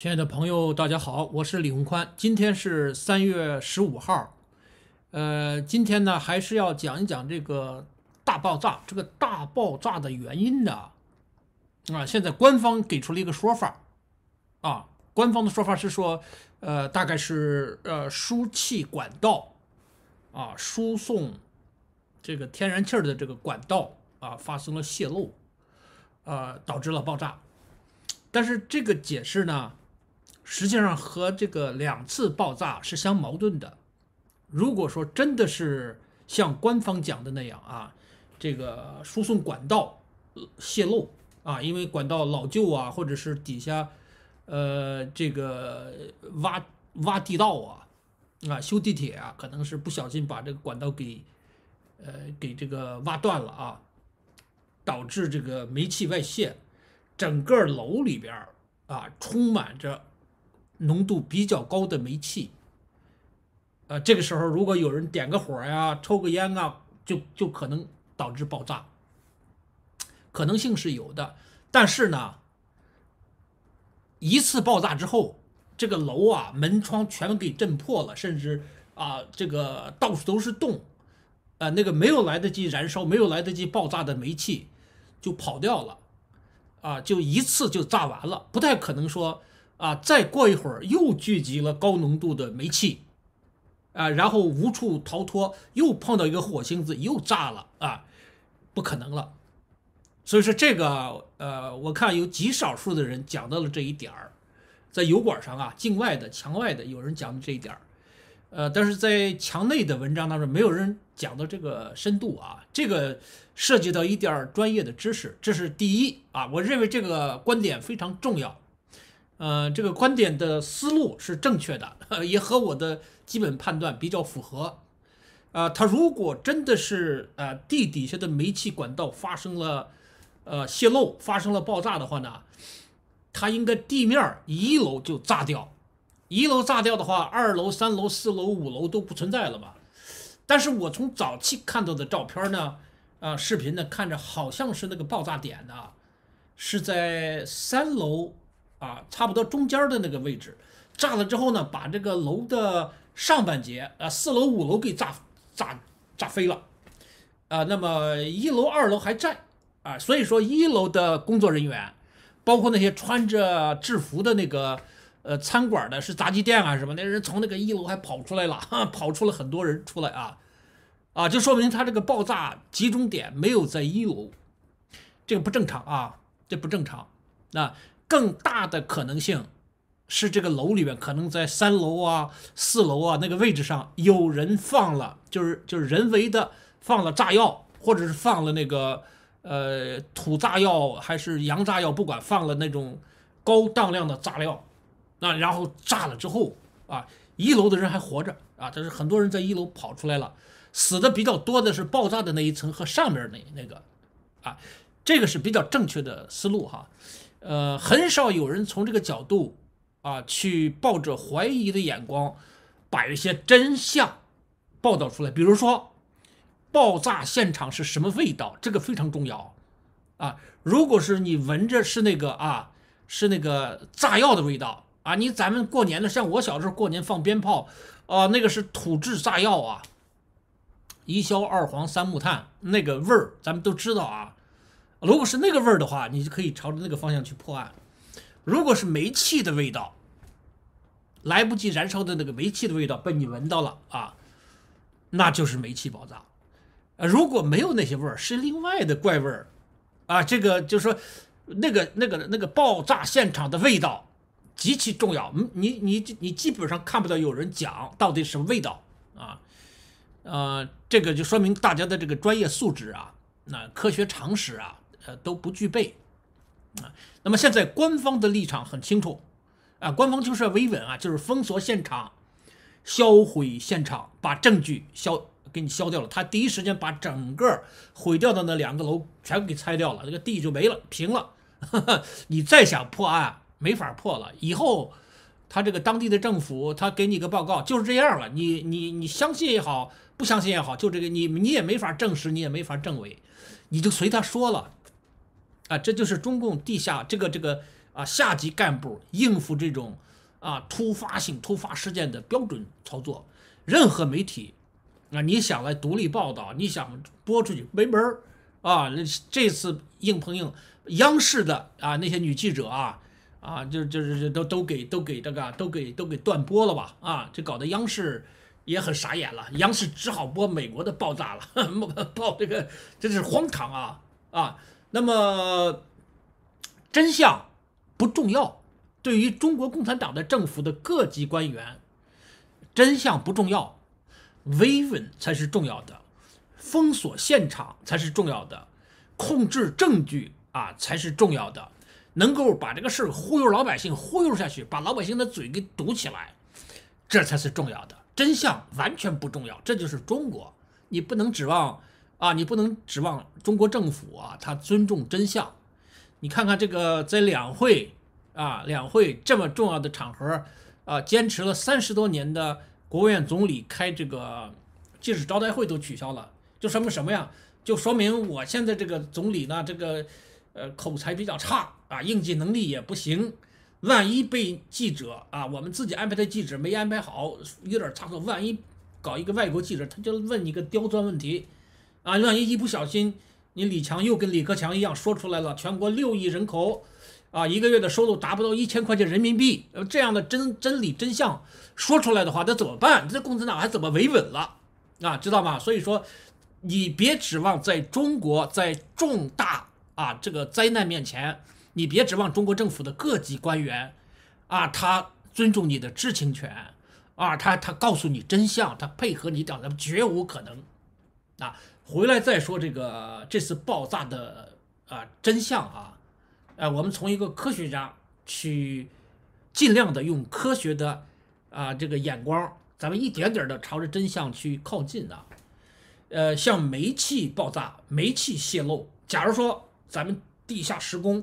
亲爱的朋友，大家好，我是李宏宽。今天是三月十五号，呃，今天呢还是要讲一讲这个大爆炸，这个大爆炸的原因的啊。现在官方给出了一个说法，啊，官方的说法是说，呃，大概是呃输气管道啊，输送这个天然气的这个管道啊发生了泄漏，呃，导致了爆炸。但是这个解释呢？实际上和这个两次爆炸是相矛盾的。如果说真的是像官方讲的那样啊，这个输送管道泄漏啊，因为管道老旧啊，或者是底下呃这个挖挖地道啊啊修地铁啊，可能是不小心把这个管道给呃给这个挖断了啊，导致这个煤气外泄，整个楼里边啊充满着。浓度比较高的煤气，呃，这个时候如果有人点个火呀、抽个烟啊，就就可能导致爆炸，可能性是有的。但是呢，一次爆炸之后，这个楼啊、门窗全给震破了，甚至啊，这个到处都是洞，呃，那个没有来得及燃烧、没有来得及爆炸的煤气就跑掉了，啊，就一次就炸完了，不太可能说。啊，再过一会儿又聚集了高浓度的煤气，啊，然后无处逃脱，又碰到一个火星子，又炸了啊！不可能了。所以说这个，呃，我看有极少数的人讲到了这一点儿，在油管上啊，境外的、墙外的，有人讲的这一点儿，呃，但是在墙内的文章当中，没有人讲到这个深度啊。这个涉及到一点专业的知识，这是第一啊。我认为这个观点非常重要。呃，这个观点的思路是正确的，也和我的基本判断比较符合。呃，他如果真的是呃地底下的煤气管道发生了呃泄漏，发生了爆炸的话呢，它应该地面一楼就炸掉，一楼炸掉的话，二楼、三楼、四楼、五楼都不存在了吧？但是我从早期看到的照片呢，啊，视频呢，看着好像是那个爆炸点呢是在三楼。啊，差不多中间的那个位置，炸了之后呢，把这个楼的上半截，啊，四楼、五楼给炸炸炸飞了，啊，那么一楼、二楼还在啊，所以说一楼的工作人员，包括那些穿着制服的那个，呃，餐馆的是炸鸡店啊什么，那人从那个一楼还跑出来了，跑出了很多人出来啊，啊，就说明他这个爆炸集中点没有在一楼，这个不正常啊，这不正常，那。更大的可能性是，这个楼里面可能在三楼啊、四楼啊那个位置上有人放了，就是就是人为的放了炸药，或者是放了那个呃土炸药还是洋炸药，不管放了那种高当量的炸药，那然后炸了之后啊，一楼的人还活着啊，但是很多人在一楼跑出来了，死的比较多的是爆炸的那一层和上面那那个啊，这个是比较正确的思路哈。呃，很少有人从这个角度啊，去抱着怀疑的眼光把一些真相报道出来。比如说，爆炸现场是什么味道，这个非常重要啊。如果是你闻着是那个啊，是那个炸药的味道啊，你咱们过年的，像我小时候过年放鞭炮啊，那个是土制炸药啊，一硝二黄三木炭，那个味儿咱们都知道啊。如果是那个味儿的话，你就可以朝着那个方向去破案。如果是煤气的味道，来不及燃烧的那个煤气的味道被你闻到了啊，那就是煤气爆炸。呃，如果没有那些味儿，是另外的怪味儿啊。这个就是说，那个、那个、那个爆炸现场的味道极其重要。你、你、你、你基本上看不到有人讲到底什么味道啊。呃，这个就说明大家的这个专业素质啊，那科学常识啊。呃，都不具备啊。那么现在官方的立场很清楚啊，官方就是要维稳啊，就是封锁现场，销毁现场，把证据消给你消掉了。他第一时间把整个毁掉的那两个楼全给拆掉了，那个地就没了，平了。你再想破案，没法破了。以后他这个当地的政府，他给你个报告就是这样了。你你你相信也好，不相信也好，就这个你你也没法证实，你也没法证伪，你就随他说了。啊，这就是中共地下这个这个啊下级干部应付这种啊突发性突发事件的标准操作。任何媒体，啊，你想来独立报道，你想播出去没门儿。啊，那这次硬碰硬，央视的啊那些女记者啊啊，就就是都都给都给这个都给都给断播了吧？啊，这搞得央视也很傻眼了，央视只好播美国的爆炸了，报这个真是荒唐啊啊。那么，真相不重要。对于中国共产党的政府的各级官员，真相不重要，维稳才是重要的，封锁现场才是重要的，控制证据啊才是重要的，能够把这个事忽悠老百姓忽悠下去，把老百姓的嘴给堵起来，这才是重要的。真相完全不重要，这就是中国，你不能指望。啊，你不能指望中国政府啊，他尊重真相。你看看这个，在两会啊，两会这么重要的场合啊，坚持了三十多年的国务院总理开这个记者招待会都取消了，就说明什么呀？就说明我现在这个总理呢，这个呃口才比较差啊，应急能力也不行。万一被记者啊，我们自己安排的记者没安排好，有点差错。万一搞一个外国记者，他就问你个刁钻问题。啊，万一一不小心，你李强又跟李克强一样说出来了，全国六亿人口，啊，一个月的收入达不到一千块钱人民币，这样的真真理真相说出来的话，那怎么办？这共产党还怎么维稳了？啊，知道吗？所以说，你别指望在中国，在重大啊这个灾难面前，你别指望中国政府的各级官员，啊，他尊重你的知情权，啊，他他告诉你真相，他配合你讲的绝无可能。啊，回来再说这个这次爆炸的啊真相啊，啊，我们从一个科学家去尽量的用科学的啊这个眼光，咱们一点点的朝着真相去靠近啊。呃，像煤气爆炸、煤气泄漏，假如说咱们地下施工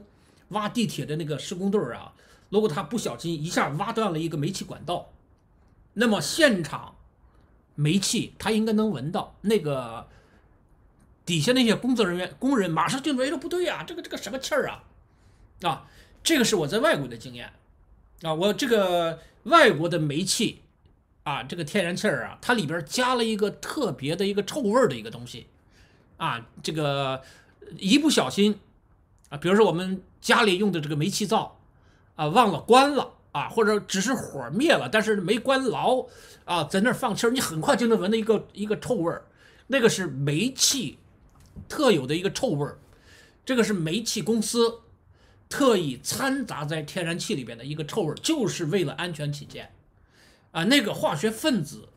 挖地铁的那个施工队儿啊，如果他不小心一下挖断了一个煤气管道，那么现场。煤气，他应该能闻到那个底下那些工作人员、工人，马上就说：“哎不对呀，这个这个什么气儿啊？啊，这个是我在外国的经验啊。我这个外国的煤气啊，这个天然气啊，它里边加了一个特别的一个臭味儿的一个东西啊。这个一不小心啊，比如说我们家里用的这个煤气灶啊，忘了关了。”啊，或者只是火灭了，但是没关牢，啊，在那儿放气儿，你很快就能闻到一个一个臭味儿，那个是煤气特有的一个臭味儿，这个是煤气公司特意掺杂在天然气里边的一个臭味儿，就是为了安全起见，啊，那个化学分子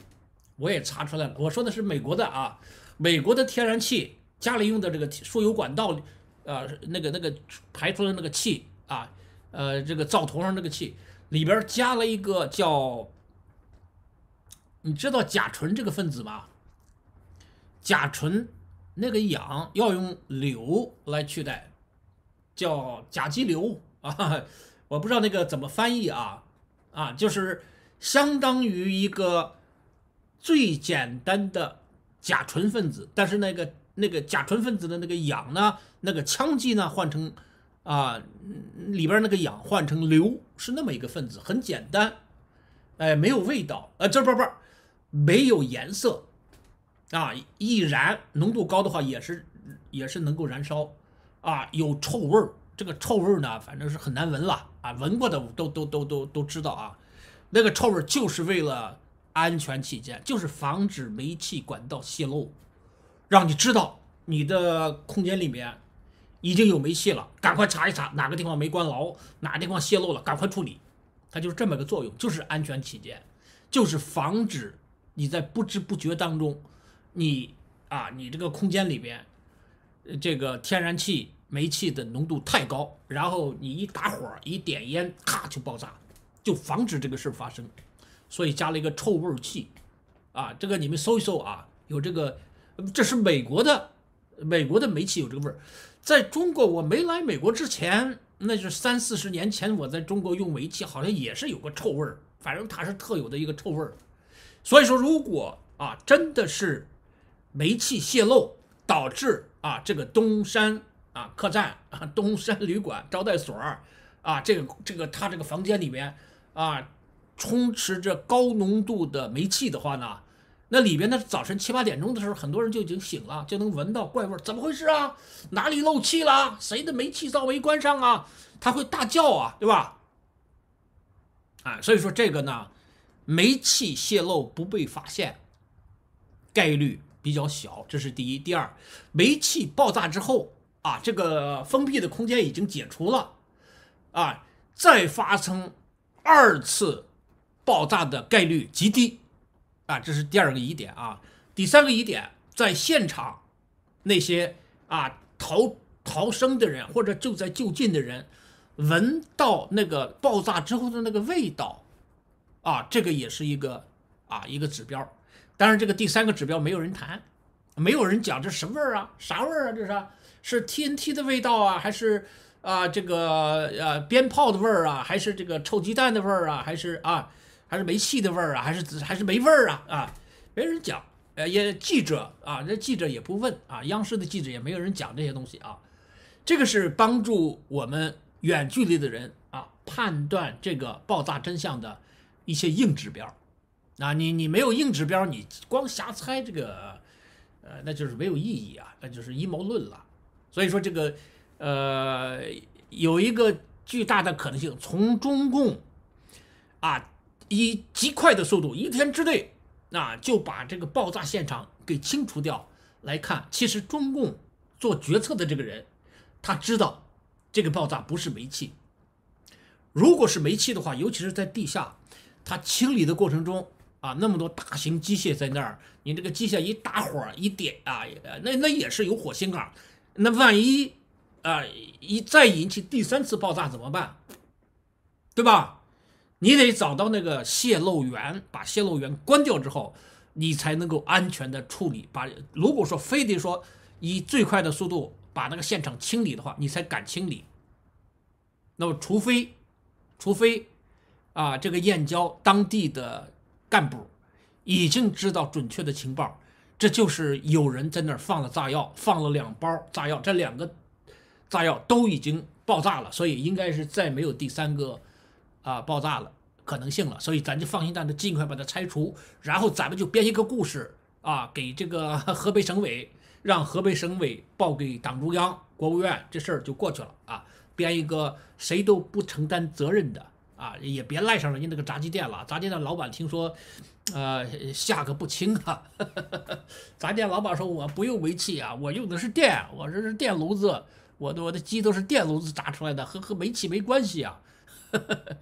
我也查出来了，我说的是美国的啊，美国的天然气家里用的这个输油管道，呃，那个那个排出的那个气啊，呃，这个灶头上那个气。里边加了一个叫，你知道甲醇这个分子吗？甲醇那个氧要用硫来取代，叫甲基硫啊，我不知道那个怎么翻译啊啊，就是相当于一个最简单的甲醇分子，但是那个那个甲醇分子的那个氧呢，那个羟基呢换成。啊，里边那个氧换成硫是那么一个分子，很简单，哎，没有味道，呃，这不不，没有颜色，啊，易燃，浓度高的话也是也是能够燃烧，啊，有臭味儿，这个臭味儿呢，反正是很难闻了，啊，闻过的都都都都都知道啊，那个臭味就是为了安全起见，就是防止煤气管道泄漏，让你知道你的空间里面。已经有煤气了，赶快查一查哪个地方没关牢，哪个地方泄漏了，赶快处理。它就是这么个作用，就是安全起见，就是防止你在不知不觉当中，你啊，你这个空间里边，这个天然气、煤气的浓度太高，然后你一打火、一点烟，咔就爆炸，就防止这个事发生。所以加了一个臭味儿啊，这个你们搜一搜啊，有这个，这是美国的，美国的煤气有这个味儿。在中国，我没来美国之前，那就是三四十年前，我在中国用煤气，好像也是有个臭味儿，反正它是特有的一个臭味儿。所以说，如果啊，真的是煤气泄漏导致啊，这个东山啊客栈、啊东山旅馆招待所儿啊，这个这个他这个房间里面啊，充斥着高浓度的煤气的话呢？那里边呢，早晨七八点钟的时候，很多人就已经醒了，就能闻到怪味怎么回事啊？哪里漏气了？谁的煤气灶没关上啊？他会大叫啊，对吧？啊，所以说这个呢，煤气泄漏不被发现概率比较小，这是第一。第二，煤气爆炸之后啊，这个封闭的空间已经解除了，啊，再发生二次爆炸的概率极低。啊，这是第二个疑点啊。第三个疑点，在现场那些啊逃逃生的人或者就在就近的人，闻到那个爆炸之后的那个味道，啊，这个也是一个啊一个指标。当然，这个第三个指标没有人谈，没有人讲这什么味儿啊，啥味儿啊？这是是 TNT 的味道啊，还是啊这个啊鞭炮的味儿啊，还是这个臭鸡蛋的味儿啊，还是啊？还是煤气的味儿啊，还是还是没味儿啊啊！没人讲，呃，也记者啊，那记者也不问啊，央视的记者也没有人讲这些东西啊。这个是帮助我们远距离的人啊判断这个爆炸真相的一些硬指标。啊，你你没有硬指标，你光瞎猜这个，呃，那就是没有意义啊，那就是阴谋论了。所以说这个，呃，有一个巨大的可能性，从中共啊。以极快的速度，一天之内，啊，就把这个爆炸现场给清除掉。来看，其实中共做决策的这个人，他知道这个爆炸不是煤气。如果是煤气的话，尤其是在地下，他清理的过程中啊，那么多大型机械在那儿，你这个机械一打火一点啊，那那也是有火星啊。那万一啊一再引起第三次爆炸怎么办？对吧？你得找到那个泄漏源，把泄漏源关掉之后，你才能够安全的处理。把如果说非得说以最快的速度把那个现场清理的话，你才敢清理。那么，除非，除非，啊，这个燕郊当地的干部已经知道准确的情报，这就是有人在那儿放了炸药，放了两包炸药，这两个炸药都已经爆炸了，所以应该是再没有第三个。啊，爆炸了可能性了，所以咱就放心大胆，尽快把它拆除。然后咱们就编一个故事啊，给这个河北省委，让河北省委报给党中央、国务院，这事儿就过去了啊。编一个谁都不承担责任的啊，也别赖上人家那个炸鸡店了。炸鸡店老板听说，呃，吓个不轻啊。炸店老板说：“我不用煤气啊，我用的是电，我这是电炉子，我的我的鸡都是电炉子炸出来的，和和煤气没关系啊。”呵呵呵，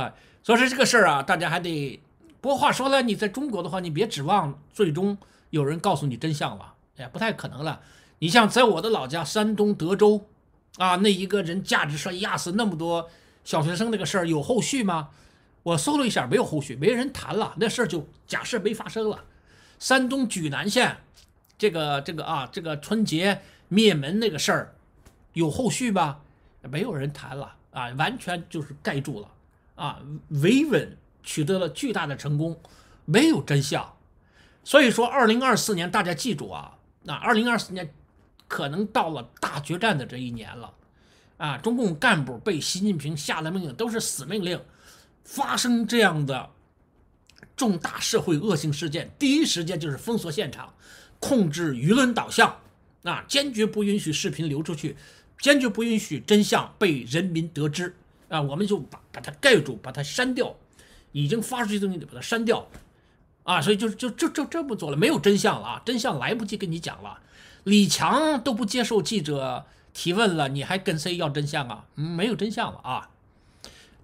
啊，所以说这个事儿啊，大家还得，不过话说来，你在中国的话，你别指望最终有人告诉你真相了，哎，不太可能了。你像在我的老家山东德州，啊，那一个人价值说，压死那么多小学生那个事儿，有后续吗？我搜了一下，没有后续，没人谈了，那事儿就假设没发生了。山东莒南县这个这个啊，这个春节灭门那个事儿，有后续吗？没有人谈了。啊，完全就是盖住了，啊，维稳取得了巨大的成功，没有真相。所以说，二零二四年大家记住啊，那二零二四年可能到了大决战的这一年了，啊，中共干部被习近平下了命令，都是死命令。发生这样的重大社会恶性事件，第一时间就是封锁现场，控制舆论导向，啊，坚决不允许视频流出去。坚决不允许真相被人民得知啊！我们就把把它盖住，把它删掉。已经发出去的东西得把它删掉啊！所以就就就就这么做了，没有真相了啊！真相来不及跟你讲了。李强都不接受记者提问了，你还跟谁要真相啊？没有真相了啊！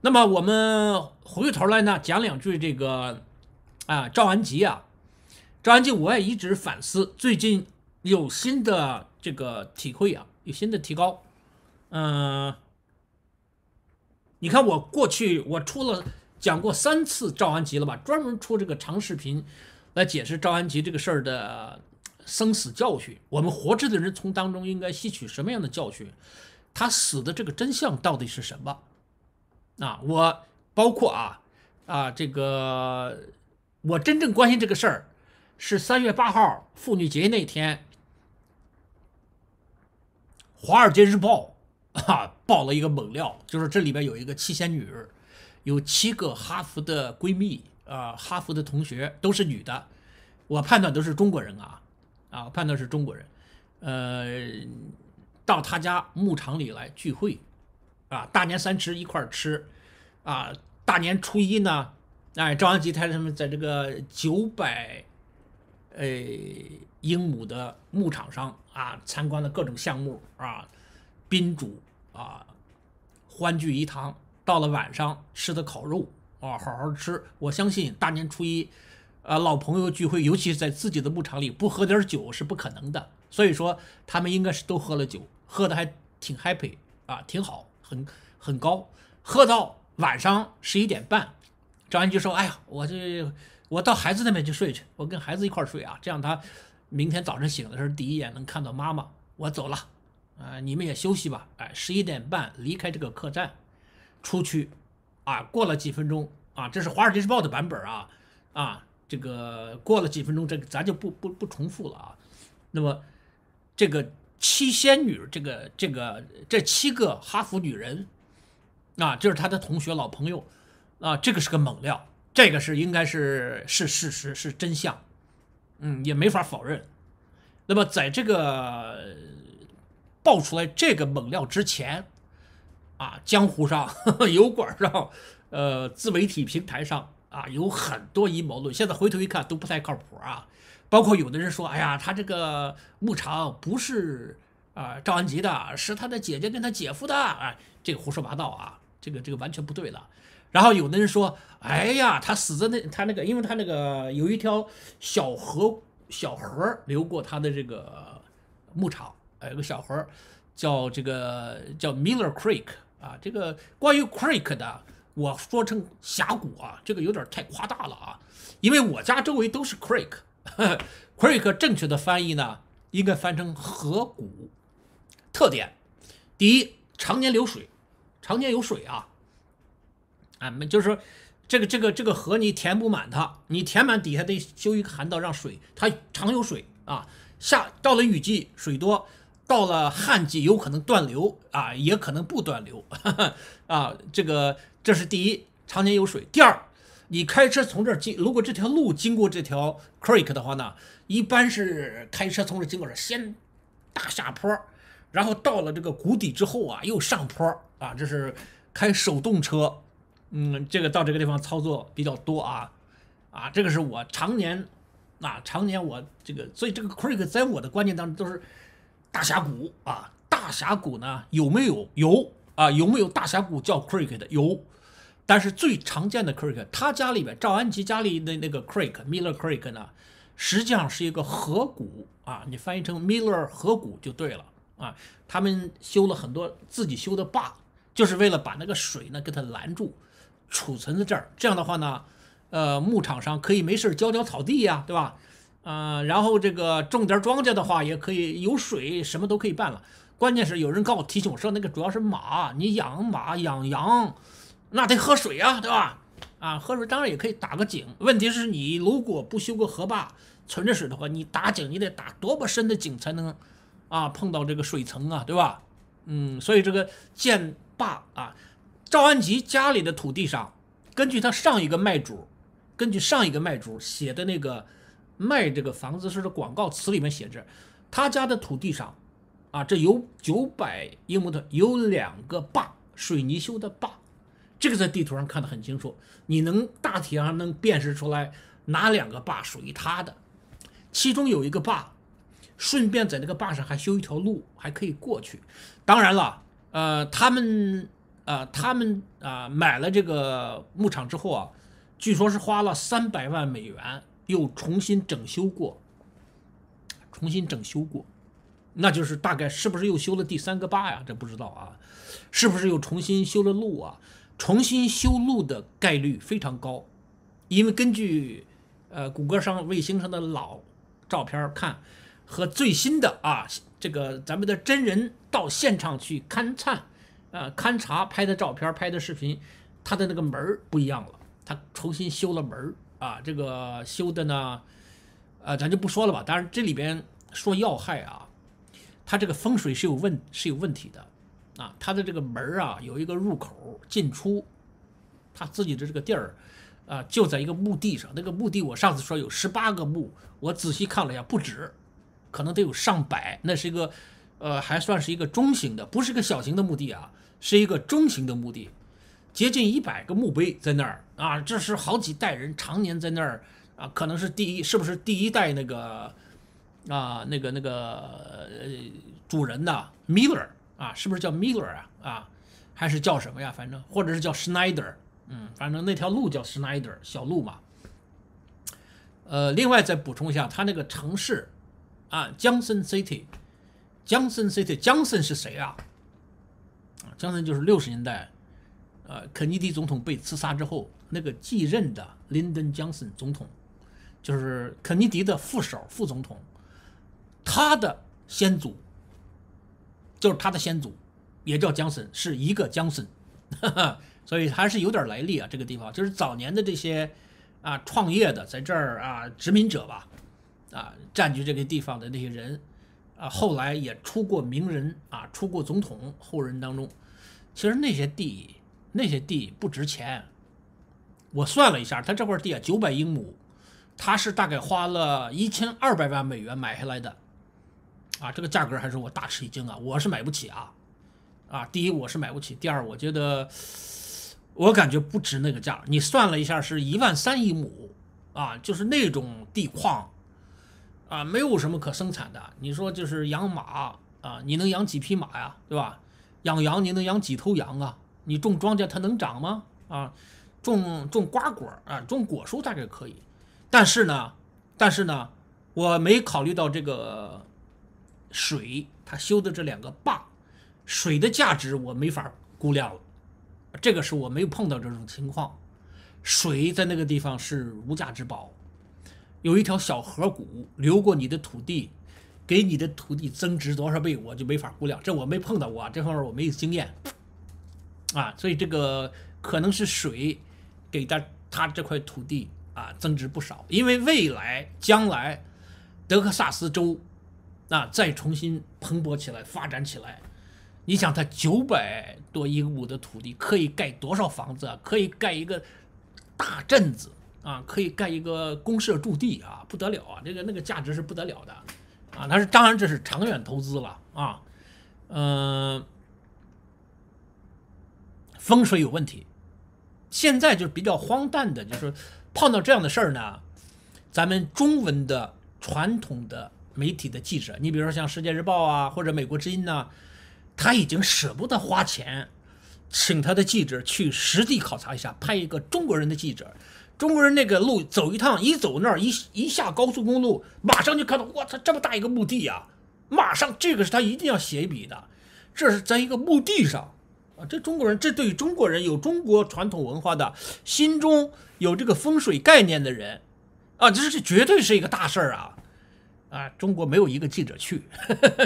那么我们回过头来呢，讲两句这个啊，赵安吉啊，赵安吉，我也一直反思，最近有新的这个体会啊。有新的提高，嗯，你看我过去我出了讲过三次赵安吉了吧？专门出这个长视频来解释赵安吉这个事儿的生死教训。我们活着的人从当中应该吸取什么样的教训？他死的这个真相到底是什么？啊，我包括啊啊，这个我真正关心这个事儿是三月八号妇女节那天。《华尔街日报》啊，爆了一个猛料，就是这里边有一个七仙女，有七个哈佛的闺蜜啊，哈佛的同学都是女的，我判断都是中国人啊，啊，判断是中国人，呃，到他家牧场里来聚会，啊，大年三十一块吃，啊，大年初一呢，哎，赵安吉他们在这个九百，哎。英鹉的牧场上啊，参观了各种项目啊，宾主啊欢聚一堂。到了晚上，吃的烤肉啊，好好吃。我相信大年初一，啊，老朋友聚会，尤其是在自己的牧场里，不喝点酒是不可能的。所以说，他们应该是都喝了酒，喝的还挺 happy 啊，挺好，很很高。喝到晚上十一点半，张安就说：“哎呀，我这我到孩子那边去睡去，我跟孩子一块睡啊，这样他。”明天早上醒的时候，第一眼能看到妈妈。我走了，啊，你们也休息吧。哎，十一点半离开这个客栈，出去，啊，过了几分钟，啊，这是《华尔街日报》的版本啊，啊，这个过了几分钟，这咱就不不不重复了啊。那么，这个七仙女，这个这个这七个哈佛女人，啊，这是她的同学老朋友，啊，这个是个猛料，这个是应该是是事实是真相。嗯，也没法否认。那么，在这个爆出来这个猛料之前，啊，江湖上、油管上、呃，自媒体平台上啊，有很多阴谋论。现在回头一看，都不太靠谱啊。包括有的人说，哎呀，他这个牧场不是啊赵安吉的，是他的姐姐跟他姐夫的。啊，这个胡说八道啊，这个这个完全不对了。然后有的人说：“哎呀，他死在那他那个，因为他那个有一条小河，小河流过他的这个牧场，有个小河叫这个叫 Miller Creek 啊。这个关于 Creek 的，我说成峡谷啊，这个有点太夸大了啊，因为我家周围都是 Creek，Creek 正确的翻译呢，应该翻成河谷。特点，第一，常年流水，常年有水啊。”啊，没就是说，这个这个这个河你填不满它，你填满底下得修一个涵道，让水它常有水啊。下到了雨季水多，到了旱季有可能断流啊，也可能不断流 啊。这个这是第一，常年有水。第二，你开车从这儿经，如果这条路经过这条 creek 的话呢，一般是开车从这儿经过这儿先大下坡，然后到了这个谷底之后啊又上坡啊，这是开手动车。嗯，这个到这个地方操作比较多啊，啊，这个是我常年，啊常年我这个，所以这个 creek 在我的观念当中都是大峡谷啊，大峡谷呢有没有有啊有没有大峡谷叫 creek 的有，但是最常见的 creek，他家里边赵安琪家里的那个 creek，Miller creek 呢，实际上是一个河谷啊，你翻译成 Miller 河谷就对了啊，他们修了很多自己修的坝，就是为了把那个水呢给它拦住。储存在这儿，这样的话呢，呃，牧场上可以没事儿浇浇草地呀，对吧？嗯，然后这个种点庄稼的话，也可以有水，什么都可以办了。关键是有人告我提醒我说，那个主要是马，你养马养羊，那得喝水啊，对吧？啊，喝水当然也可以打个井，问题是你如果不修个河坝存着水的话，你打井你得打多么深的井才能啊碰到这个水层啊，对吧？嗯，所以这个建坝啊。赵安吉家里的土地上，根据他上一个卖主，根据上一个卖主写的那个卖这个房子是的广告词里面写着，他家的土地上，啊，这有九百英亩的，有两个坝，水泥修的坝，这个在地图上看得很清楚，你能大体上能辨识出来哪两个坝属于他的，其中有一个坝，顺便在那个坝上还修一条路，还可以过去。当然了，呃，他们。啊，他们啊买了这个牧场之后啊，据说是花了三百万美元又重新整修过，重新整修过，那就是大概是不是又修了第三个坝呀？这不知道啊，是不是又重新修了路啊？重新修路的概率非常高，因为根据呃谷歌上卫星上的老照片看，和最新的啊这个咱们的真人到现场去勘探。呃，勘察拍的照片、拍的视频，他的那个门不一样了，他重新修了门啊。这个修的呢，呃，咱就不说了吧。当然，这里边说要害啊，他这个风水是有问是有问题的啊。他的这个门啊，有一个入口进出，他自己的这个地儿啊，就在一个墓地上。那个墓地我上次说有十八个墓，我仔细看了下不止，可能得有上百。那是一个，呃，还算是一个中型的，不是个小型的墓地啊。是一个中型的墓地，接近一百个墓碑在那儿啊！这是好几代人常年在那儿啊，可能是第一，是不是第一代那个啊？那个那个主人的 m i l l e r 啊，是不是叫 Miller 啊？啊，还是叫什么呀？反正或者是叫 Schneider，嗯，反正那条路叫 Schneider 小路嘛。呃，另外再补充一下，他那个城市啊，Johnson City，Johnson City，Johnson 是谁啊？江森就是六十年代，呃，肯尼迪总统被刺杀之后，那个继任的林登·江森总统，就是肯尼迪的副手、副总统，他的先祖，就是他的先祖，也叫江森，是一个江森，所以还是有点来历啊。这个地方就是早年的这些啊创业的，在这儿啊殖民者吧，啊占据这个地方的那些人，啊后来也出过名人啊，出过总统，后人当中。其实那些地，那些地不值钱。我算了一下，他这块地啊，九百英亩，他是大概花了一千二百万美元买下来的，啊，这个价格还是我大吃一惊啊，我是买不起啊，啊，第一我是买不起，第二我觉得我感觉不值那个价。你算了一下是一万三一亩啊，就是那种地矿，啊，没有什么可生产的。你说就是养马啊，你能养几匹马呀，对吧？养羊你能养几头羊啊？你种庄稼它能长吗？啊，种种瓜果啊，种果树大概可以。但是呢，但是呢，我没考虑到这个水，他修的这两个坝，水的价值我没法估量了。这个是我没有碰到这种情况，水在那个地方是无价之宝。有一条小河谷流过你的土地。给你的土地增值多少倍，我就没法估量。这我没碰到过，这方面我没有经验，啊，所以这个可能是水给他他这块土地啊增值不少。因为未来将来德克萨斯州啊再重新蓬勃起来、发展起来，你想他九百多英亩的土地可以盖多少房子啊？可以盖一个大镇子啊，可以盖一个公社驻地啊，不得了啊！这个那个价值是不得了的。啊，那是当然，这是长远投资了啊。嗯，风水有问题，现在就是比较荒诞的，就是碰到这样的事儿呢。咱们中文的传统的媒体的记者，你比如说像《世界日报》啊，或者《美国之音》呐，他已经舍不得花钱，请他的记者去实地考察一下，派一个中国人的记者。中国人那个路走一趟，一走那儿一一下高速公路，马上就看到，哇操，这么大一个墓地呀！马上这个是他一定要写一笔的，这是在一个墓地上啊。这中国人，这对于中国人有中国传统文化的，心中有这个风水概念的人，啊，这是绝对是一个大事儿啊！啊，中国没有一个记者去，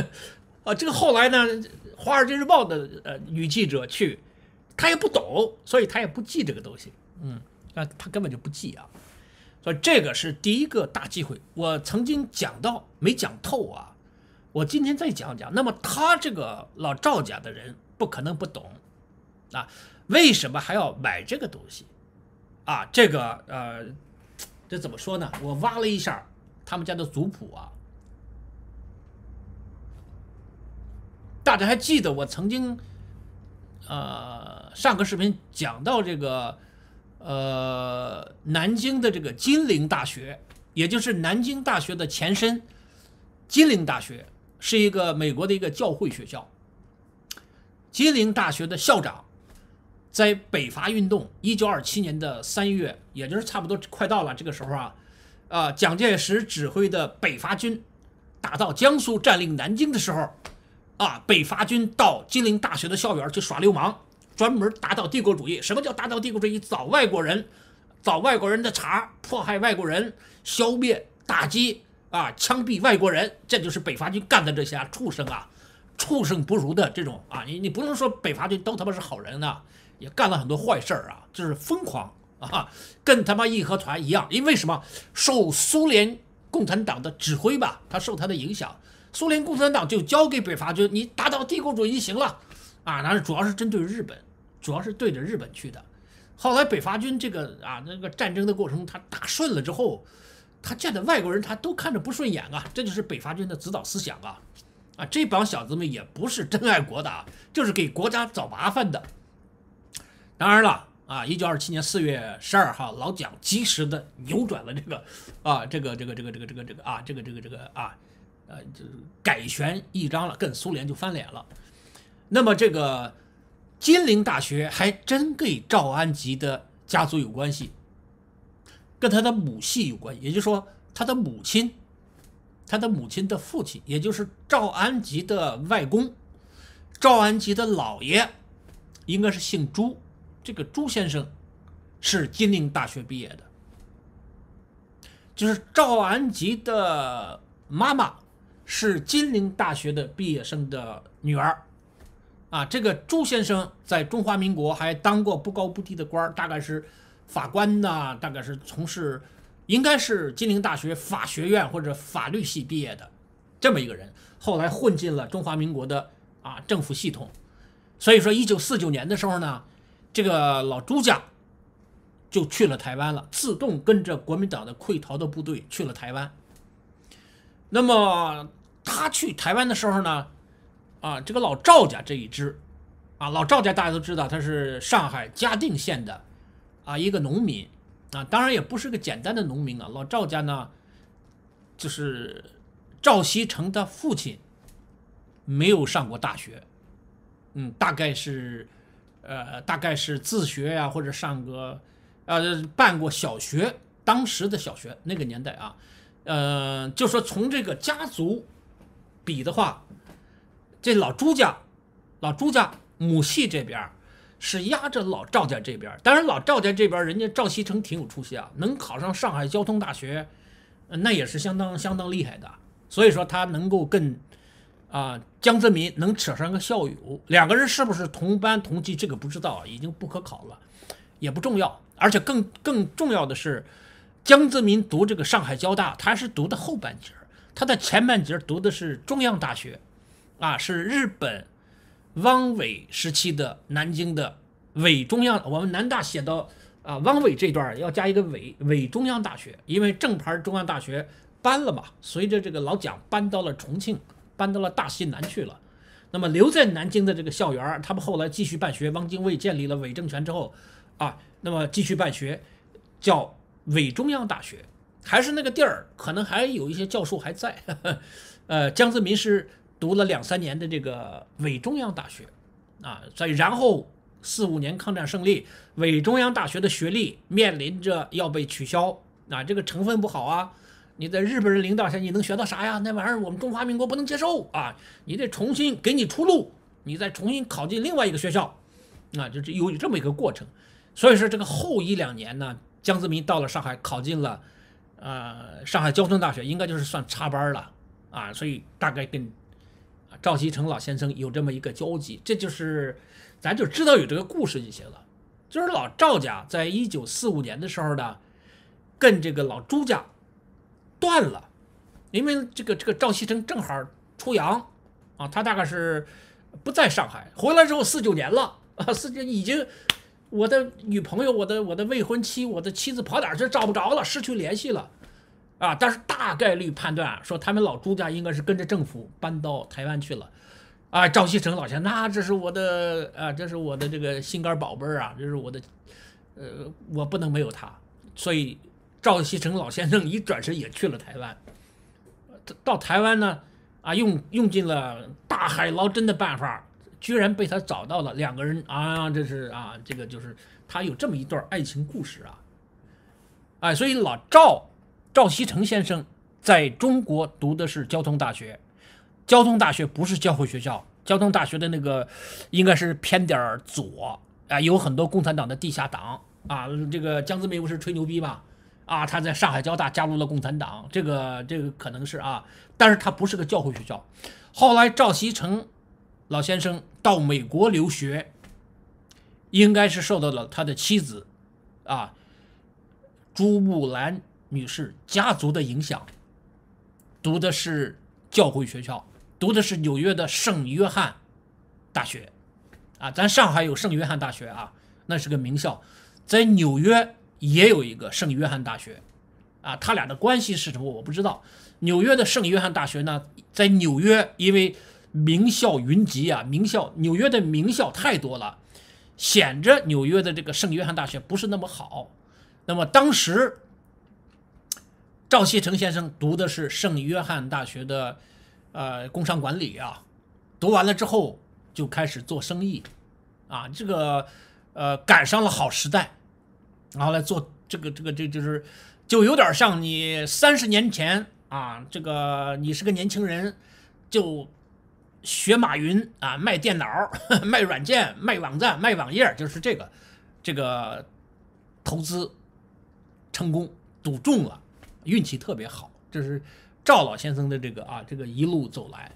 啊，这个后来呢，《华尔街日报》的呃女记者去，她也不懂，所以她也不记这个东西，嗯。那他根本就不记啊，所以这个是第一个大忌讳。我曾经讲到没讲透啊，我今天再讲讲。那么他这个老赵家的人不可能不懂啊，为什么还要买这个东西啊？这个呃，这怎么说呢？我挖了一下他们家的族谱啊，大家还记得我曾经呃上个视频讲到这个。呃，南京的这个金陵大学，也就是南京大学的前身，金陵大学是一个美国的一个教会学校。金陵大学的校长在北伐运动一九二七年的三月，也就是差不多快到了这个时候啊，啊，蒋介石指挥的北伐军打到江苏，占领南京的时候，啊，北伐军到金陵大学的校园去耍流氓。专门打倒帝国主义，什么叫打倒帝国主义？找外国人，找外国人的茬，迫害外国人，消灭、打击啊，枪毙外国人，这就是北伐军干的这些畜生啊，畜生不如的这种啊，你你不能说北伐军都他妈是好人呢，也干了很多坏事儿啊，就是疯狂啊，跟他妈义和团一样，因为什么？受苏联共产党的指挥吧，他受他的影响，苏联共产党就交给北伐军，你打倒帝国主义行了啊，那是主要是针对日本。主要是对着日本去的，后来北伐军这个啊，那个战争的过程他打顺了之后，他见的外国人他都看着不顺眼啊，这就是北伐军的指导思想啊，啊，这帮小子们也不是真爱国的啊，就是给国家找麻烦的。当然了啊，一九二七年四月十二号，老蒋及时的扭转了这个，啊，这个这个这个这个这个这个啊，这个这个这个啊，呃，就改弦易张了，跟苏联就翻脸了。那么这个。金陵大学还真跟赵安吉的家族有关系，跟他的母系有关。也就是说，他的母亲，他的母亲的父亲，也就是赵安吉的外公，赵安吉的姥爷，应该是姓朱。这个朱先生是金陵大学毕业的，就是赵安吉的妈妈是金陵大学的毕业生的女儿。啊，这个朱先生在中华民国还当过不高不低的官儿，大概是法官呐，大概是从事，应该是金陵大学法学院或者法律系毕业的这么一个人，后来混进了中华民国的啊政府系统。所以说，一九四九年的时候呢，这个老朱家就去了台湾了，自动跟着国民党的溃逃的部队去了台湾。那么他去台湾的时候呢？啊，这个老赵家这一支，啊，老赵家大家都知道，他是上海嘉定县的，啊，一个农民，啊，当然也不是个简单的农民啊。老赵家呢，就是赵锡成的父亲，没有上过大学，嗯，大概是，呃，大概是自学呀，或者上个，呃，办过小学，当时的小学，那个年代啊，呃，就说从这个家族比的话。这老朱家，老朱家母系这边是压着老赵家这边。当然，老赵家这边人家赵锡成挺有出息啊，能考上上海交通大学，那也是相当相当厉害的。所以说他能够跟啊江泽民能扯上个校友，两个人是不是同班同级这个不知道，已经不可考了，也不重要。而且更更重要的是，江泽民读这个上海交大，他是读的后半截儿，他的前半截儿读的是中央大学。啊，是日本汪伪时期的南京的伪中央，我们南大写到啊，汪伪这段要加一个伪伪中央大学，因为正牌中央大学搬了嘛，随着这个老蒋搬到了重庆，搬到了大西南去了，那么留在南京的这个校园，他们后来继续办学，汪精卫建立了伪政权之后啊，那么继续办学，叫伪中央大学，还是那个地儿，可能还有一些教授还在，呃，江泽民是。读了两三年的这个伪中央大学，啊，再然后四五年抗战胜利，伪中央大学的学历面临着要被取消，啊，这个成分不好啊，你在日本人领导下你能学到啥呀？那玩意儿我们中华民国不能接受啊，你得重新给你出路，你再重新考进另外一个学校，啊，就是有这么一个过程。所以说这个后一两年呢，江泽民到了上海，考进了，呃，上海交通大学，应该就是算插班了，啊，所以大概跟。赵西成老先生有这么一个交集，这就是咱就知道有这个故事就行了。就是老赵家在一九四五年的时候呢，跟这个老朱家断了，因为这个这个赵西成正好出洋啊，他大概是不在上海，回来之后四九年了啊，四九已经，我的女朋友，我的我的未婚妻，我的妻子跑哪儿去找不着了，失去联系了。啊！但是大概率判断说，他们老朱家应该是跟着政府搬到台湾去了。啊，赵西成老先生，那这是我的啊，这是我的这个心肝宝贝儿啊，这是我的，呃，我不能没有他。所以赵西成老先生一转身也去了台湾。到台湾呢，啊，用用尽了大海捞针的办法，居然被他找到了两个人。啊，这是啊，这个就是他有这么一段爱情故事啊。哎，所以老赵。赵锡成先生在中国读的是交通大学，交通大学不是教会学校，交通大学的那个应该是偏点左啊，有很多共产党的地下党啊。这个江泽民不是吹牛逼吗？啊，他在上海交大加入了共产党，这个这个可能是啊，但是他不是个教会学校。后来赵锡成老先生到美国留学，应该是受到了他的妻子啊，朱木兰。女士家族的影响，读的是教会学校，读的是纽约的圣约翰大学，啊，咱上海有圣约翰大学啊，那是个名校，在纽约也有一个圣约翰大学，啊，他俩的关系是什么？我不知道。纽约的圣约翰大学呢，在纽约因为名校云集啊，名校纽约的名校太多了，显着纽约的这个圣约翰大学不是那么好。那么当时。赵锡成先生读的是圣约翰大学的，呃，工商管理啊，读完了之后就开始做生意，啊，这个，呃，赶上了好时代，然后来做这个，这个，这就是，就有点像你三十年前啊，这个你是个年轻人，就学马云啊，卖电脑、卖软件、卖网站、卖网页，就是这个，这个投资成功，赌中了。运气特别好，这是赵老先生的这个啊，这个一路走来，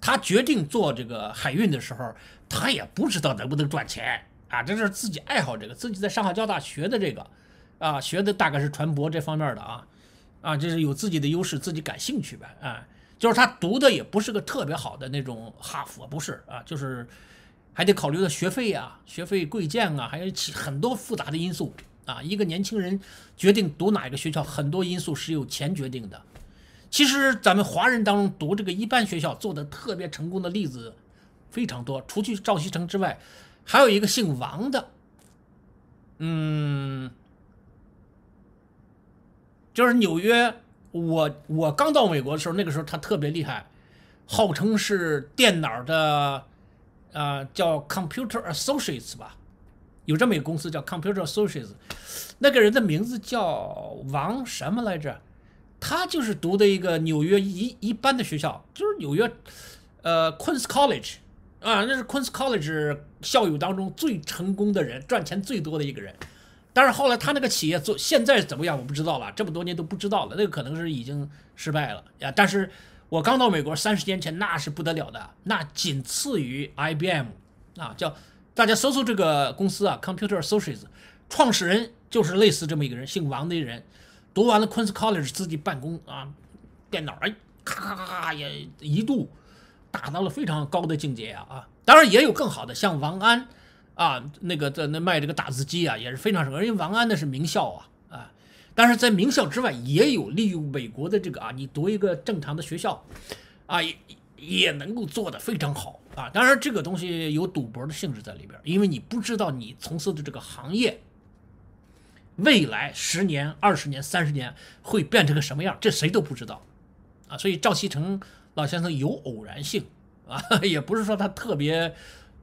他决定做这个海运的时候，他也不知道能不能赚钱啊，这是自己爱好这个，自己在上海交大学的这个啊，学的大概是船舶这方面的啊，啊，就是有自己的优势，自己感兴趣呗，啊，就是他读的也不是个特别好的那种哈佛，不是啊，就是还得考虑到学费呀，学费贵贱啊，还有其很多复杂的因素。啊，一个年轻人决定读哪一个学校，很多因素是由钱决定的。其实咱们华人当中读这个一般学校做的特别成功的例子非常多，除去赵锡成之外，还有一个姓王的，嗯，就是纽约，我我刚到美国的时候，那个时候他特别厉害，号称是电脑的，呃，叫 Computer Associates 吧。有这么一个公司叫 Computer s s o c i t e s 那个人的名字叫王什么来着？他就是读的一个纽约一一般的学校，就是纽约，呃，Queens College，啊，那是 Queens College 校友当中最成功的人，赚钱最多的一个人。但是后来他那个企业做现在怎么样，我不知道了，这么多年都不知道了，那个可能是已经失败了呀。但是我刚到美国三十年前那是不得了的，那仅次于 IBM 啊，叫。大家搜搜这个公司啊，Computer Associates，创始人就是类似这么一个人，姓王的人，读完了 Queen's College 自己办公啊，电脑哎咔咔咔咔也一度打到了非常高的境界呀啊！当然也有更好的，像王安啊那个在那卖这个打字机啊也是非常成功，因为王安那是名校啊啊！但是在名校之外，也有利用美国的这个啊，你读一个正常的学校，啊也也能够做得非常好。啊，当然这个东西有赌博的性质在里边，因为你不知道你从事的这个行业，未来十年、二十年、三十年会变成个什么样，这谁都不知道，啊，所以赵锡成老先生有偶然性，啊，也不是说他特别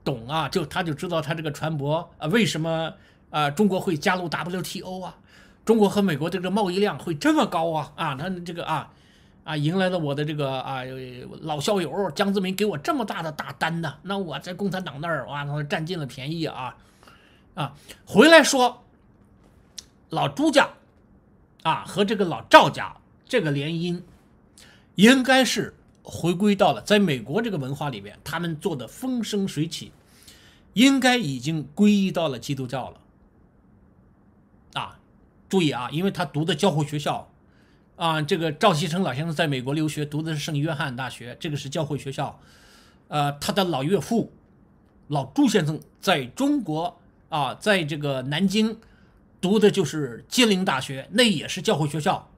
懂啊，就他就知道他这个船舶啊为什么啊中国会加入 WTO 啊，中国和美国的这个贸易量会这么高啊啊他这个啊。啊，迎来了我的这个啊老校友江泽民给我这么大的大单呢，那我在共产党那儿哇，占尽了便宜啊，啊，回来说，老朱家啊和这个老赵家这个联姻，应该是回归到了在美国这个文化里边，他们做的风生水起，应该已经皈依到了基督教了，啊，注意啊，因为他读的教会学校。啊，这个赵锡成老先生在美国留学，读的是圣约翰大学，这个是教会学校。呃，他的老岳父老朱先生在中国啊，在这个南京读的就是金陵大学，那也是教会学校。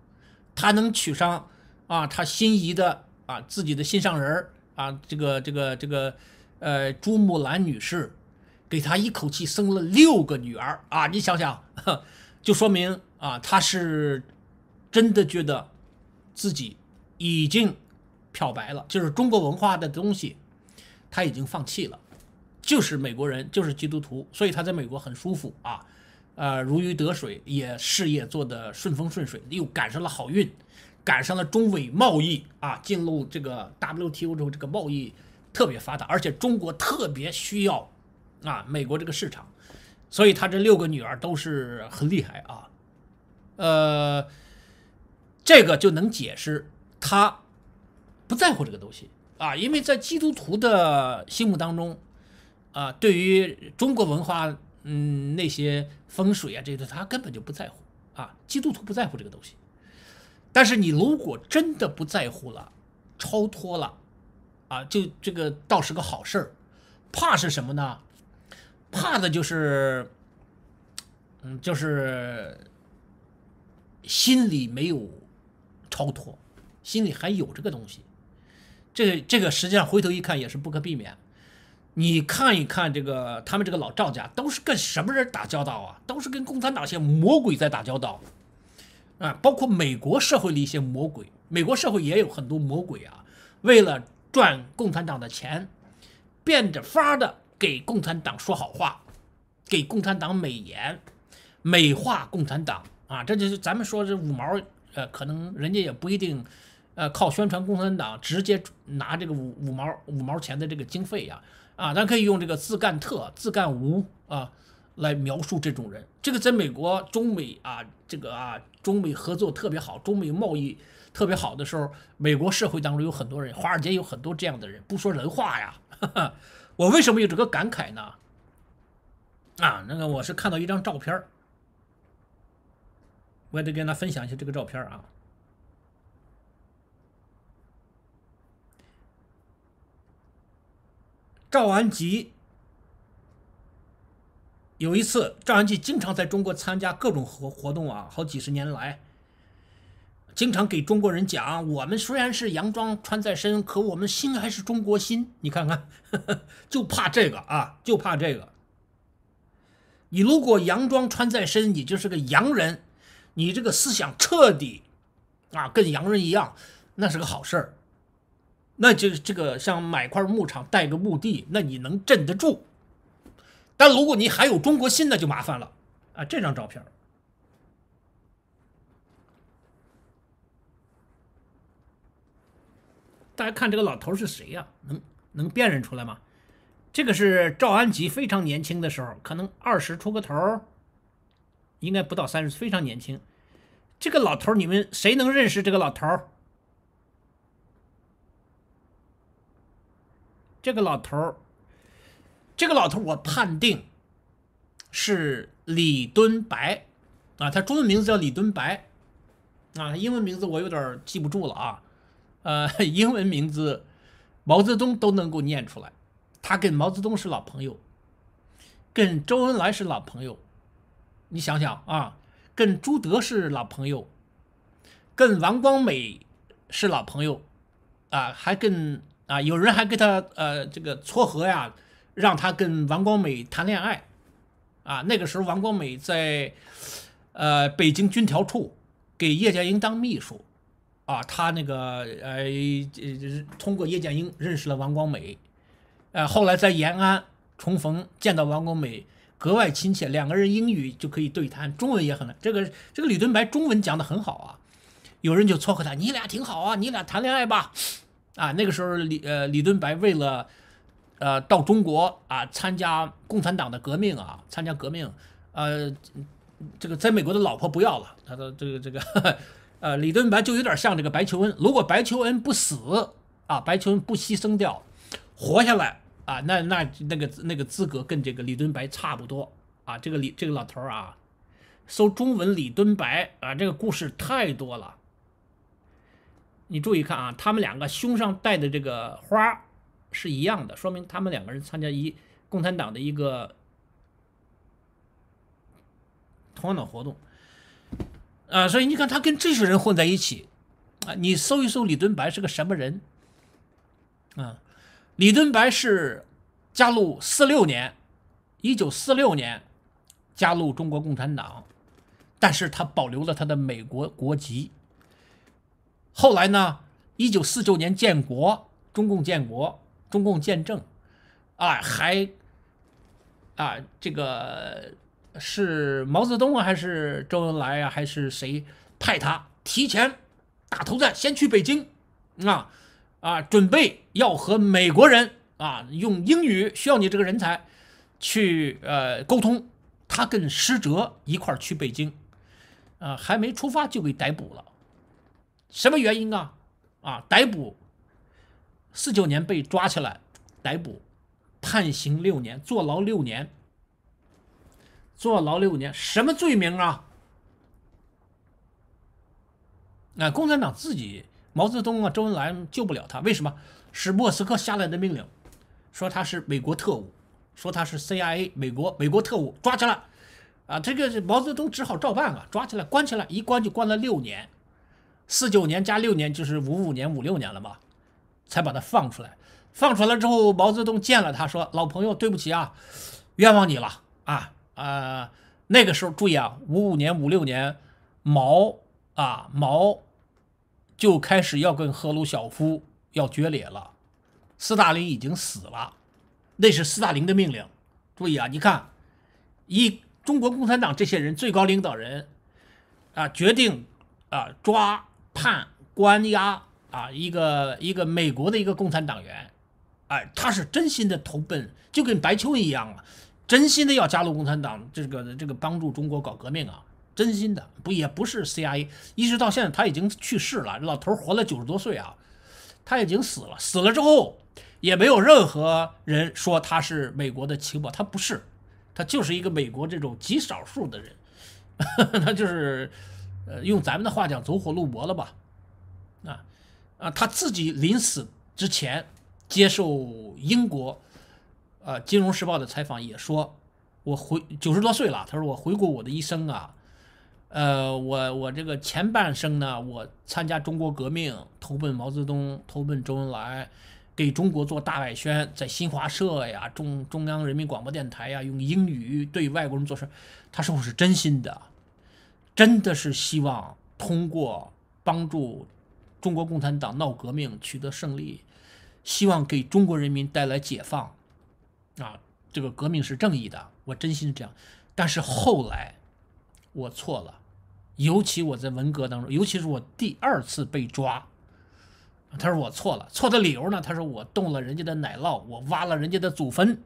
他能娶上啊他心仪的啊自己的心上人啊，这个这个这个呃朱木兰女士，给他一口气生了六个女儿啊！你想想，就说明啊他是。真的觉得自己已经漂白了，就是中国文化的东西，他已经放弃了，就是美国人，就是基督徒，所以他在美国很舒服啊，呃，如鱼得水，也事业做得顺风顺水，又赶上了好运，赶上了中美贸易啊，进入这个 WTO 之后，这个贸易特别发达，而且中国特别需要啊美国这个市场，所以他这六个女儿都是很厉害啊，呃。这个就能解释他不在乎这个东西啊，因为在基督徒的心目当中啊，对于中国文化，嗯，那些风水啊这些，他根本就不在乎啊。基督徒不在乎这个东西，但是你如果真的不在乎了，超脱了啊，就这个倒是个好事儿。怕是什么呢？怕的就是，嗯，就是心里没有。超脱，心里还有这个东西，这个这个实际上回头一看也是不可避免。你看一看这个他们这个老赵家都是跟什么人打交道啊？都是跟共产党些魔鬼在打交道，啊，包括美国社会的一些魔鬼，美国社会也有很多魔鬼啊，为了赚共产党的钱，变着法儿的给共产党说好话，给共产党美言，美化共产党啊，这就是咱们说这五毛。呃，可能人家也不一定，呃，靠宣传共产党直接拿这个五五毛五毛钱的这个经费呀，啊，咱可以用这个自干特自干无啊来描述这种人。这个在美国中美啊，这个啊中美合作特别好，中美贸易特别好的时候，美国社会当中有很多人，华尔街有很多这样的人，不说人话呀。我为什么有这个感慨呢？啊，那个我是看到一张照片儿。我也得跟他分享一下这个照片啊。赵安吉有一次，赵安吉经常在中国参加各种活活动啊，好几十年来，经常给中国人讲：我们虽然是洋装穿在身，可我们心还是中国心。你看看，就怕这个啊，就怕这个。你如果洋装穿在身，你就是个洋人。你这个思想彻底，啊，跟洋人一样，那是个好事儿。那就这个像买块牧场带个墓地，那你能镇得住。但如果你还有中国心，那就麻烦了啊！这张照片，大家看这个老头是谁呀？能能辨认出来吗？这个是赵安吉非常年轻的时候，可能二十出个头。应该不到三十，非常年轻。这个老头你们谁能认识这个老头这个老头这个老头我判定是李敦白啊，他中文名字叫李敦白啊，英文名字我有点记不住了啊。呃，英文名字毛泽东都能够念出来，他跟毛泽东是老朋友，跟周恩来是老朋友。你想想啊，跟朱德是老朋友，跟王光美是老朋友，啊，还跟啊，有人还给他呃这个撮合呀，让他跟王光美谈恋爱，啊，那个时候王光美在呃北京军调处给叶剑英当秘书，啊，他那个呃通过叶剑英认识了王光美，呃，后来在延安重逢见到王光美。格外亲切，两个人英语就可以对谈，中文也很这个这个李登白中文讲的很好啊。有人就撮合他，你俩挺好啊，你俩谈恋爱吧。啊，那个时候李呃李登白为了呃到中国啊参加共产党的革命啊，参加革命，呃这个在美国的老婆不要了，他的这个这个 呃李登白就有点像这个白求恩，如果白求恩不死啊，白求恩不牺牲掉，活下来。啊，那那那个那个资格跟这个李敦白差不多啊，这个李这个老头啊，搜中文李敦白啊，这个故事太多了。你注意看啊，他们两个胸上戴的这个花是一样的，说明他们两个人参加一共产党的一个同样的活动啊，所以你看他跟这些人混在一起啊，你搜一搜李敦白是个什么人啊？李敦白是加入四六年，一九四六年加入中国共产党，但是他保留了他的美国国籍。后来呢，一九四九年建国，中共建国，中共建政，啊还啊这个是毛泽东啊，还是周恩来啊还是谁派他提前打头阵，先去北京啊？啊，准备要和美国人啊用英语，需要你这个人才去呃沟通。他跟施哲一块去北京，啊，还没出发就给逮捕了。什么原因啊？啊，逮捕。四九年被抓起来，逮捕，判刑六年，坐牢六年。坐牢六年，什么罪名啊？那共产党自己。毛泽东啊，周恩来救不了他，为什么？是莫斯科下来的命令，说他是美国特务，说他是 CIA 美国美国特务，抓起来啊！这个毛泽东只好照办了，抓起来关起来，一关就关了六年，四九年加六年就是五五年五六年了嘛，才把他放出来。放出来之后，毛泽东见了他说：“老朋友，对不起啊，冤枉你了啊啊！”那个时候注意啊，五五年五六年，毛啊毛。就开始要跟赫鲁晓夫要决裂了，斯大林已经死了，那是斯大林的命令。注意啊，你看，一中国共产党这些人最高领导人，啊，决定啊抓判关押啊一个一个美国的一个共产党员，哎，他是真心的投奔，就跟白求恩一样啊，真心的要加入共产党，这个这个帮助中国搞革命啊。真心的不也不是 CIA，一直到现在他已经去世了。老头活了九十多岁啊，他已经死了。死了之后也没有任何人说他是美国的情报，他不是，他就是一个美国这种极少数的人，他就是呃用咱们的话讲走火入魔了吧？啊啊，他自己临死之前接受英国呃《金融时报》的采访也说，我回九十多岁了。他说我回顾我的一生啊。呃，我我这个前半生呢，我参加中国革命，投奔毛泽东，投奔周恩来，给中国做大外宣，在新华社呀、中中央人民广播电台呀，用英语对外国人做事。他说我是真心的，真的是希望通过帮助中国共产党闹革命取得胜利，希望给中国人民带来解放。啊，这个革命是正义的，我真心是这样。但是后来我错了。尤其我在文革当中，尤其是我第二次被抓，他说我错了，错的理由呢？他说我动了人家的奶酪，我挖了人家的祖坟。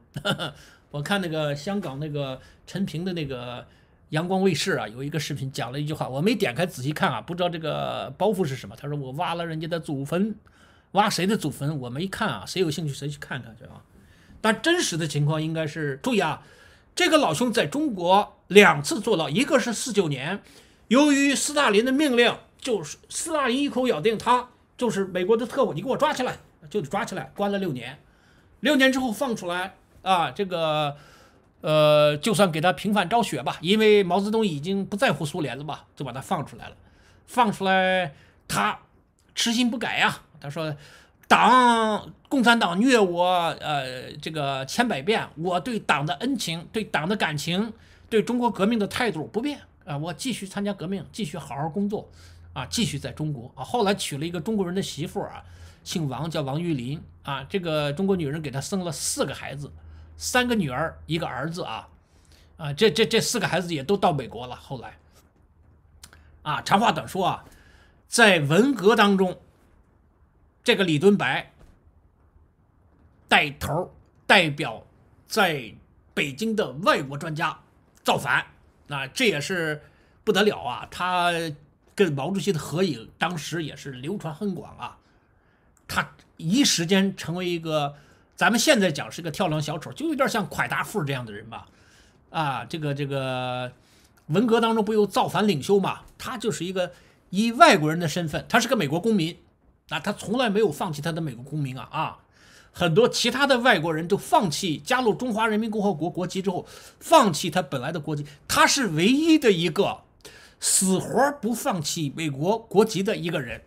我看那个香港那个陈平的那个阳光卫视啊，有一个视频讲了一句话，我没点开仔细看啊，不知道这个包袱是什么。他说我挖了人家的祖坟，挖谁的祖坟？我没看啊，谁有兴趣谁去看看去啊。但真实的情况应该是，注意啊，这个老兄在中国两次坐牢，一个是四九年。由于斯大林的命令，就是斯大林一口咬定他就是美国的特务，你给我抓起来，就得抓起来，关了六年。六年之后放出来啊，这个，呃，就算给他平反昭雪吧，因为毛泽东已经不在乎苏联了吧，就把他放出来了。放出来，他痴心不改呀，他说，党，共产党虐我，呃，这个千百遍，我对党的恩情，对党的感情，对中国革命的态度不变。啊，我继续参加革命，继续好好工作，啊，继续在中国啊。后来娶了一个中国人的媳妇啊，姓王，叫王玉林啊。这个中国女人给他生了四个孩子，三个女儿，一个儿子啊。啊，这这这四个孩子也都到美国了。后来，啊，长话短说啊，在文革当中，这个李敦白带头代表在北京的外国专家造反。那这也是不得了啊！他跟毛主席的合影，当时也是流传很广啊。他一时间成为一个，咱们现在讲是个跳梁小丑，就有点像蒯大富这样的人吧。啊，这个这个，文革当中不有造反领袖嘛？他就是一个以外国人的身份，他是个美国公民。啊，他从来没有放弃他的美国公民啊啊！很多其他的外国人就放弃加入中华人民共和国国籍之后，放弃他本来的国籍，他是唯一的一个死活不放弃美国国籍的一个人。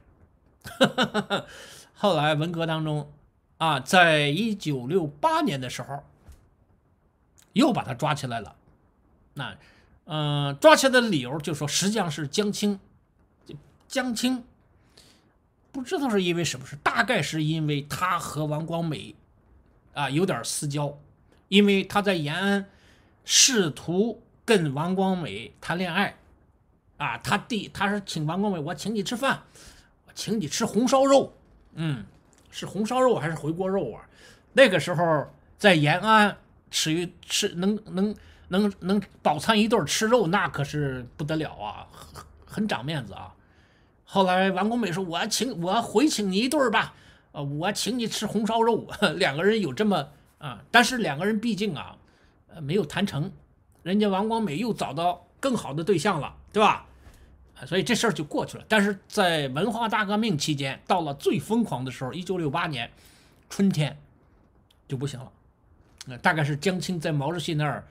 后来文革当中，啊，在一九六八年的时候，又把他抓起来了。那，嗯，抓起来的理由就说实际上是江青，江青。不知道是因为什么事，大概是因为他和王光美，啊，有点私交，因为他在延安试图跟王光美谈恋爱，啊，他弟他是请王光美，我请你吃饭，我请你吃红烧肉，嗯，是红烧肉还是回锅肉啊？那个时候在延安吃一吃能能能能饱餐一顿吃肉，那可是不得了啊，很很长面子啊。后来王光美说：“我请我回请你一顿吧，呃，我请你吃红烧肉。”两个人有这么啊，但是两个人毕竟啊，呃，没有谈成。人家王光美又找到更好的对象了，对吧？所以这事儿就过去了。但是在文化大革命期间，到了最疯狂的时候，一九六八年春天就不行了。呃，大概是江青在毛主席那儿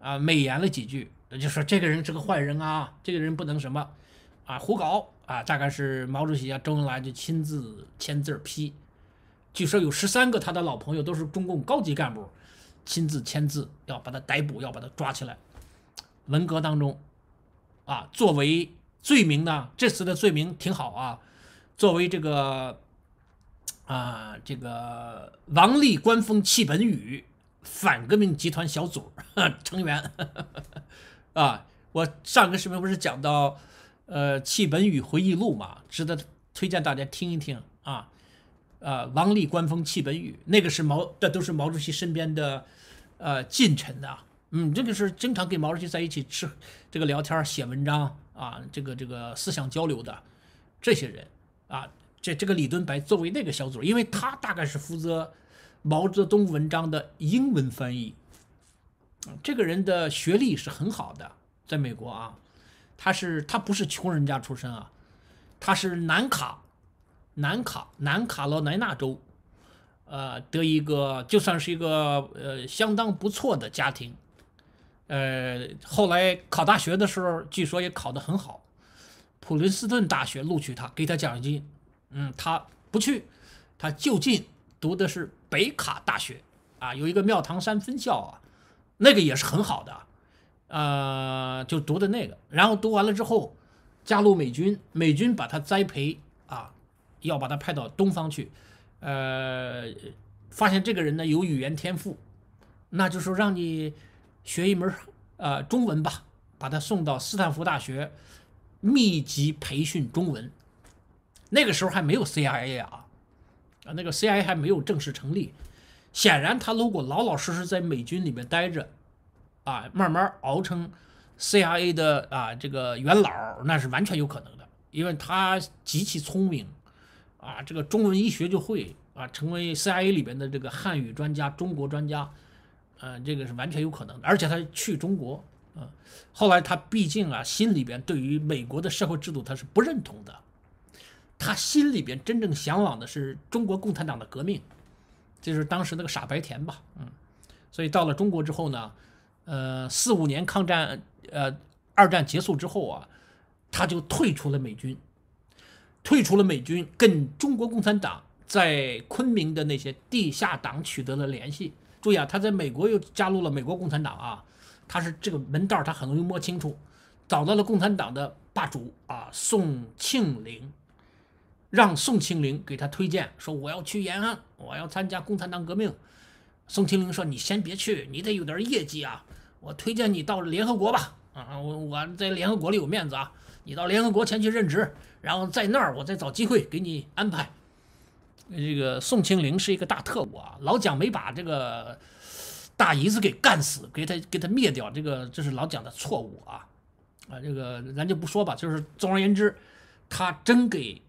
啊美言了几句，就说这个人是个坏人啊，这个人不能什么啊胡搞。啊，大概是毛主席啊，周恩来就亲自签字批。据说有十三个他的老朋友都是中共高级干部，亲自签字要把他逮捕，要把他抓起来。文革当中，啊，作为罪名呢，这次的罪名挺好啊，作为这个啊，这个王立官封戚本禹反革命集团小组 成员 啊，我上个视频不是讲到。呃，戚本禹回忆录嘛，值得推荐大家听一听啊。呃，王立官风，戚本禹，那个是毛，这都是毛主席身边的呃近臣啊。嗯，这个是经常跟毛主席在一起吃这个聊天、写文章啊，这个这个思想交流的这些人啊。这这个李敦白作为那个小组，因为他大概是负责毛泽东文章的英文翻译，这个人的学历是很好的，在美国啊。他是他不是穷人家出身啊，他是南卡，南卡，南卡罗来纳州，呃，得一个就算是一个呃相当不错的家庭，呃，后来考大学的时候据说也考得很好，普林斯顿大学录取他，给他奖学金，嗯，他不去，他就近读的是北卡大学啊，有一个庙堂山分校啊，那个也是很好的。呃，就读的那个，然后读完了之后，加入美军，美军把他栽培啊，要把他派到东方去，呃，发现这个人呢有语言天赋，那就说让你学一门呃中文吧，把他送到斯坦福大学密集培训中文，那个时候还没有 CIA 啊，啊那个 CIA 还没有正式成立，显然他如果老老实实在美军里面待着。啊，慢慢熬成 C i A 的啊这个元老，那是完全有可能的，因为他极其聪明，啊，这个中文一学就会，啊，成为 C i A 里边的这个汉语专家、中国专家，嗯，这个是完全有可能的。而且他去中国，嗯，后来他毕竟啊，心里边对于美国的社会制度他是不认同的，他心里边真正向往的是中国共产党的革命，就是当时那个傻白甜吧，嗯，所以到了中国之后呢。呃，四五年抗战，呃，二战结束之后啊，他就退出了美军，退出了美军，跟中国共产党在昆明的那些地下党取得了联系。注意啊，他在美国又加入了美国共产党啊，他是这个门道他很容易摸清楚，找到了共产党的霸主啊，宋庆龄，让宋庆龄给他推荐，说我要去延安，我要参加共产党革命。宋庆龄说你先别去，你得有点业绩啊。我推荐你到联合国吧，啊，我我在联合国里有面子啊，你到联合国前去任职，然后在那儿我再找机会给你安排。这个宋庆龄是一个大特务啊，老蒋没把这个大姨子给干死，给他给他灭掉，这个这是老蒋的错误啊，啊，这个咱就不说吧，就是总而言之，他真给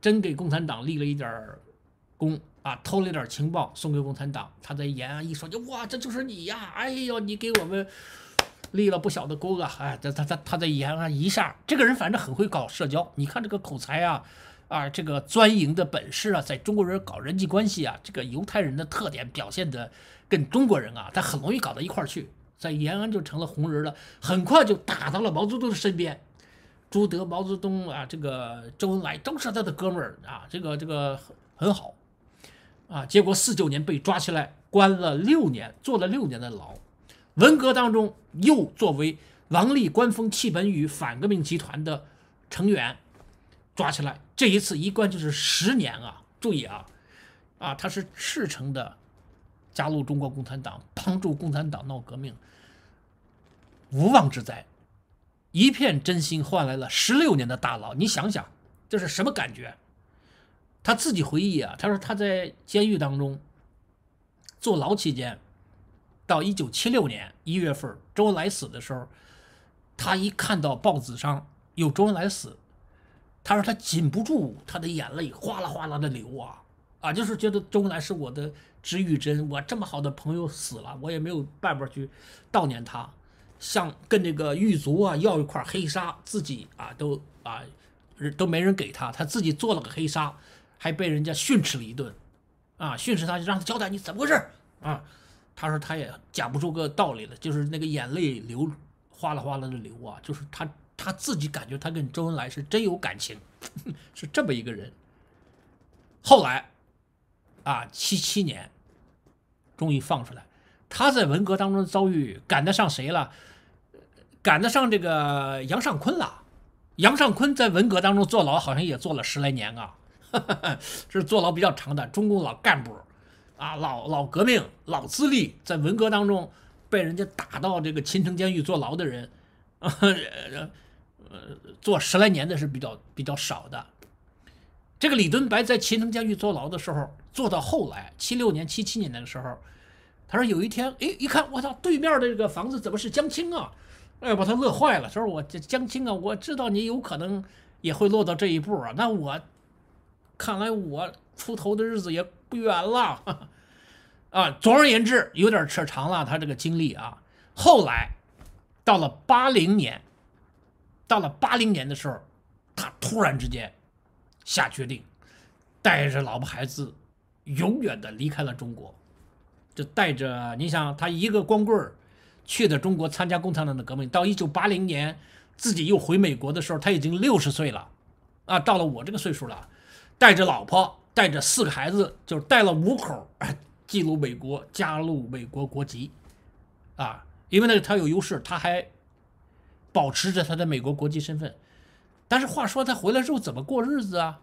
真给共产党立了一点儿功。啊，偷了点情报送给共产党。他在延安一说，就哇，这就是你呀！哎呦，你给我们立了不小的功啊！哎，他他他他在延安一下，这个人反正很会搞社交。你看这个口才啊，啊，这个钻营的本事啊，在中国人搞人际关系啊，这个犹太人的特点表现的跟中国人啊，他很容易搞到一块儿去。在延安就成了红人了，很快就打到了毛泽东的身边。朱德、毛泽东啊，这个周恩来都是他的哥们儿啊，这个这个很很好。啊！结果四九年被抓起来，关了六年，坐了六年的牢。文革当中又作为王立官、风戚本禹反革命集团的成员抓起来，这一次一关就是十年啊！注意啊，啊，他是赤诚的加入中国共产党，帮助共产党闹革命，无妄之灾，一片真心换来了十六年的大牢。你想想，这是什么感觉？他自己回忆啊，他说他在监狱当中坐牢期间，到一九七六年一月份，周恩来死的时候，他一看到报纸上有周恩来死，他说他禁不住他的眼泪哗啦哗啦的流啊啊，就是觉得周恩来是我的知遇之恩，我这么好的朋友死了，我也没有办法去悼念他，像跟这个狱卒啊要一块黑纱，自己啊都啊都没人给他，他自己做了个黑纱，还被人家训斥了一顿，啊，训斥他，就让他交代你怎么回事啊？他说他也讲不出个道理了，就是那个眼泪流哗啦哗啦的流啊，就是他他自己感觉他跟周恩来是真有感情，是这么一个人。后来，啊，七七年，终于放出来。他在文革当中遭遇赶得上谁了？赶得上这个杨尚昆了。杨尚昆在文革当中坐牢，好像也坐了十来年啊。这是坐牢比较长的中共老干部，啊，老老革命、老资历，在文革当中被人家打到这个秦城监狱坐牢的人，呃，坐十来年的是比较比较少的。这个李敦白在秦城监狱坐牢的时候，坐到后来七六年、七七年的时候，他说有一天，哎，一看，我操，对面的这个房子怎么是江青啊？哎，把他乐坏了，说：“我这江青啊，我知道你有可能也会落到这一步啊，那我。”看来我出头的日子也不远了，啊，总而言之，有点扯长了他这个经历啊。后来到了八零年，到了八零年的时候，他突然之间下决定，带着老婆孩子永远的离开了中国，就带着你想他一个光棍儿去的中国参加共产党的革命。到一九八零年自己又回美国的时候，他已经六十岁了，啊，到了我这个岁数了。带着老婆，带着四个孩子，就是带了五口儿进入 美国，加入美国国籍，啊，因为那个他有优势，他还保持着他的美国国籍身份。但是话说，他回来之后怎么过日子啊？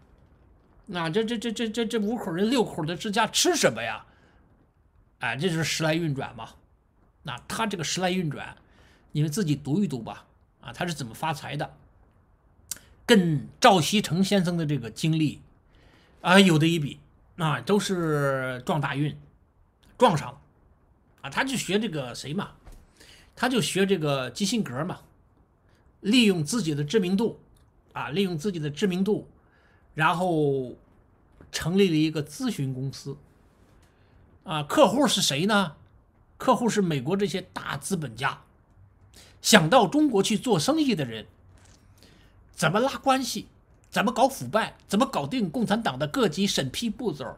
那这这这这这这五口人六口的之家吃什么呀？哎，这就是时来运转嘛。那他这个时来运转，你们自己读一读吧。啊，他是怎么发财的？跟赵锡成先生的这个经历。啊，有的一比，啊，都是撞大运，撞上了，啊，他就学这个谁嘛，他就学这个基辛格嘛，利用自己的知名度，啊，利用自己的知名度，然后成立了一个咨询公司，啊，客户是谁呢？客户是美国这些大资本家，想到中国去做生意的人，怎么拉关系？怎么搞腐败？怎么搞定共产党的各级审批步骤？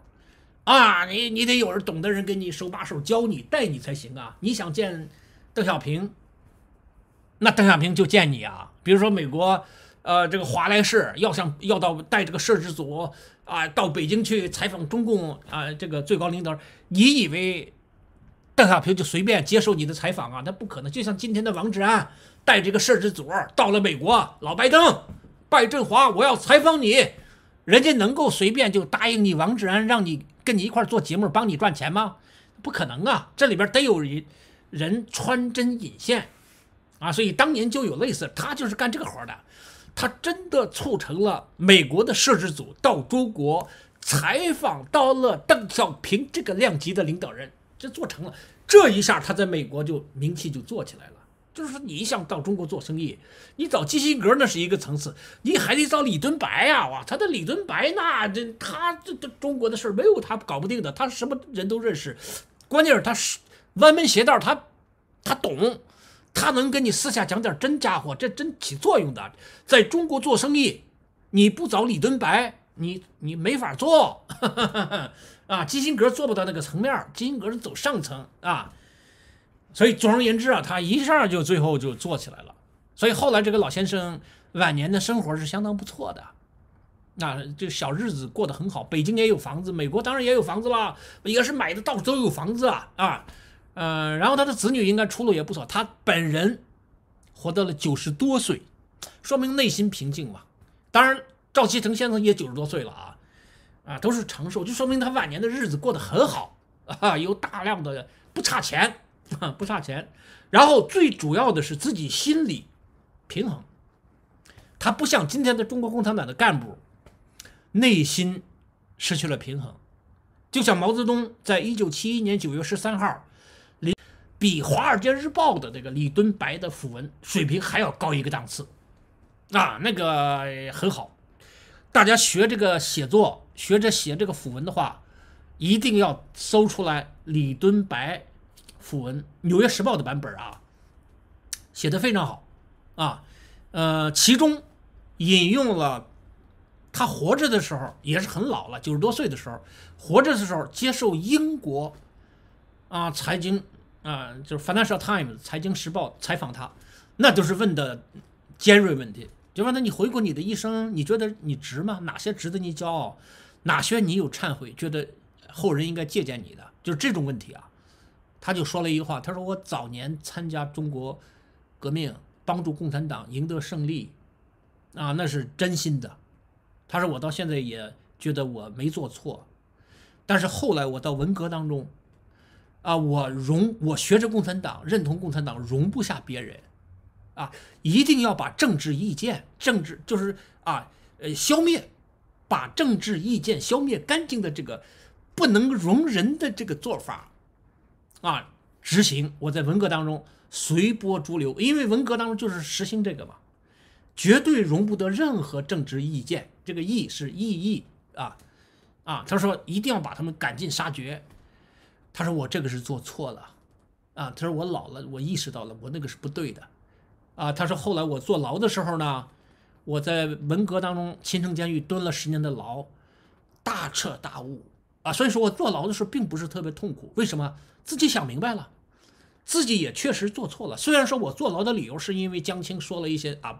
啊，你你得有人懂的人给你手把手教你带你才行啊！你想见邓小平，那邓小平就见你啊！比如说美国，呃，这个华莱士要想要到带这个摄制组啊到北京去采访中共啊这个最高领导，你以为邓小平就随便接受你的采访啊？他不可能！就像今天的王志安带这个摄制组到了美国，老拜登。戴振华，我要采访你。人家能够随便就答应你王志安，让你跟你一块做节目，帮你赚钱吗？不可能啊！这里边得有人人穿针引线啊，所以当年就有类似，他就是干这个活的。他真的促成了美国的摄制组到中国采访到了邓小平这个量级的领导人，这做成了。这一下他在美国就名气就做起来了。就是说，你想到中国做生意，你找基辛格那是一个层次，你还得找李敦白呀，哇，他的李敦白，那这他这这中国的事儿没有他搞不定的，他什么人都认识，关键是他是弯门邪道，他他懂，他能跟你私下讲点真家伙，这真起作用的。在中国做生意，你不找李敦白，你你没法做，啊，基辛格做不到那个层面，基辛格是走上层啊。所以，总而言之啊，他一下就最后就做起来了。所以后来这个老先生晚年的生活是相当不错的，那这小日子过得很好。北京也有房子，美国当然也有房子了，也是买的，到处都有房子啊啊。嗯，然后他的子女应该出路也不错，他本人活到了九十多岁，说明内心平静嘛。当然，赵其成先生也九十多岁了啊啊，都是长寿，就说明他晚年的日子过得很好啊，有大量的不差钱。不差钱，然后最主要的是自己心里平衡，他不像今天的中国共产党的干部，内心失去了平衡。就像毛泽东在一九七一年九月十三号，离比《华尔街日报》的这个李敦白的辅文水平还要高一个档次，啊，那个很好，大家学这个写作，学着写这个辅文的话，一定要搜出来李敦白。副文《纽约时报》的版本啊，写的非常好，啊，呃，其中引用了他活着的时候，也是很老了，九十多岁的时候，活着的时候接受英国啊财经啊，就是《Financial Times》财经时报采访他，那都是问的尖锐问题，就问他你回顾你的一生，你觉得你值吗？哪些值得你骄傲？哪些你有忏悔？觉得后人应该借鉴你的，就是这种问题啊。他就说了一句话，他说：“我早年参加中国革命，帮助共产党赢得胜利，啊，那是真心的。他说我到现在也觉得我没做错，但是后来我到文革当中，啊，我容我学着共产党，认同共产党，容不下别人，啊，一定要把政治意见政治就是啊，呃，消灭，把政治意见消灭干净的这个不能容人的这个做法。”啊！执行我在文革当中随波逐流，因为文革当中就是实行这个嘛，绝对容不得任何政治意见。这个“意是异义啊啊！他说一定要把他们赶尽杀绝。他说我这个是做错了啊！他说我老了，我意识到了我那个是不对的啊！他说后来我坐牢的时候呢，我在文革当中青城监狱蹲了十年的牢，大彻大悟啊！所以说我坐牢的时候并不是特别痛苦，为什么？自己想明白了，自己也确实做错了。虽然说我坐牢的理由是因为江青说了一些啊，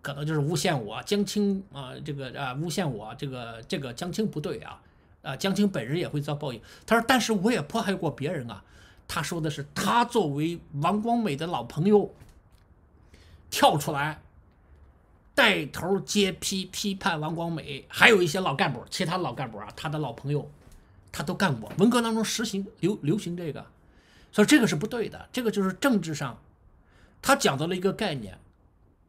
可能就是诬陷我。江青啊，这个啊，诬陷我，这个这个江青不对啊，啊，江青本人也会遭报应。他说，但是我也迫害过别人啊。他说的是，他作为王光美的老朋友，跳出来带头揭批批判王光美，还有一些老干部，其他老干部啊，他的老朋友。他都干过，文革当中实行流流行这个，所以这个是不对的。这个就是政治上，他讲到了一个概念，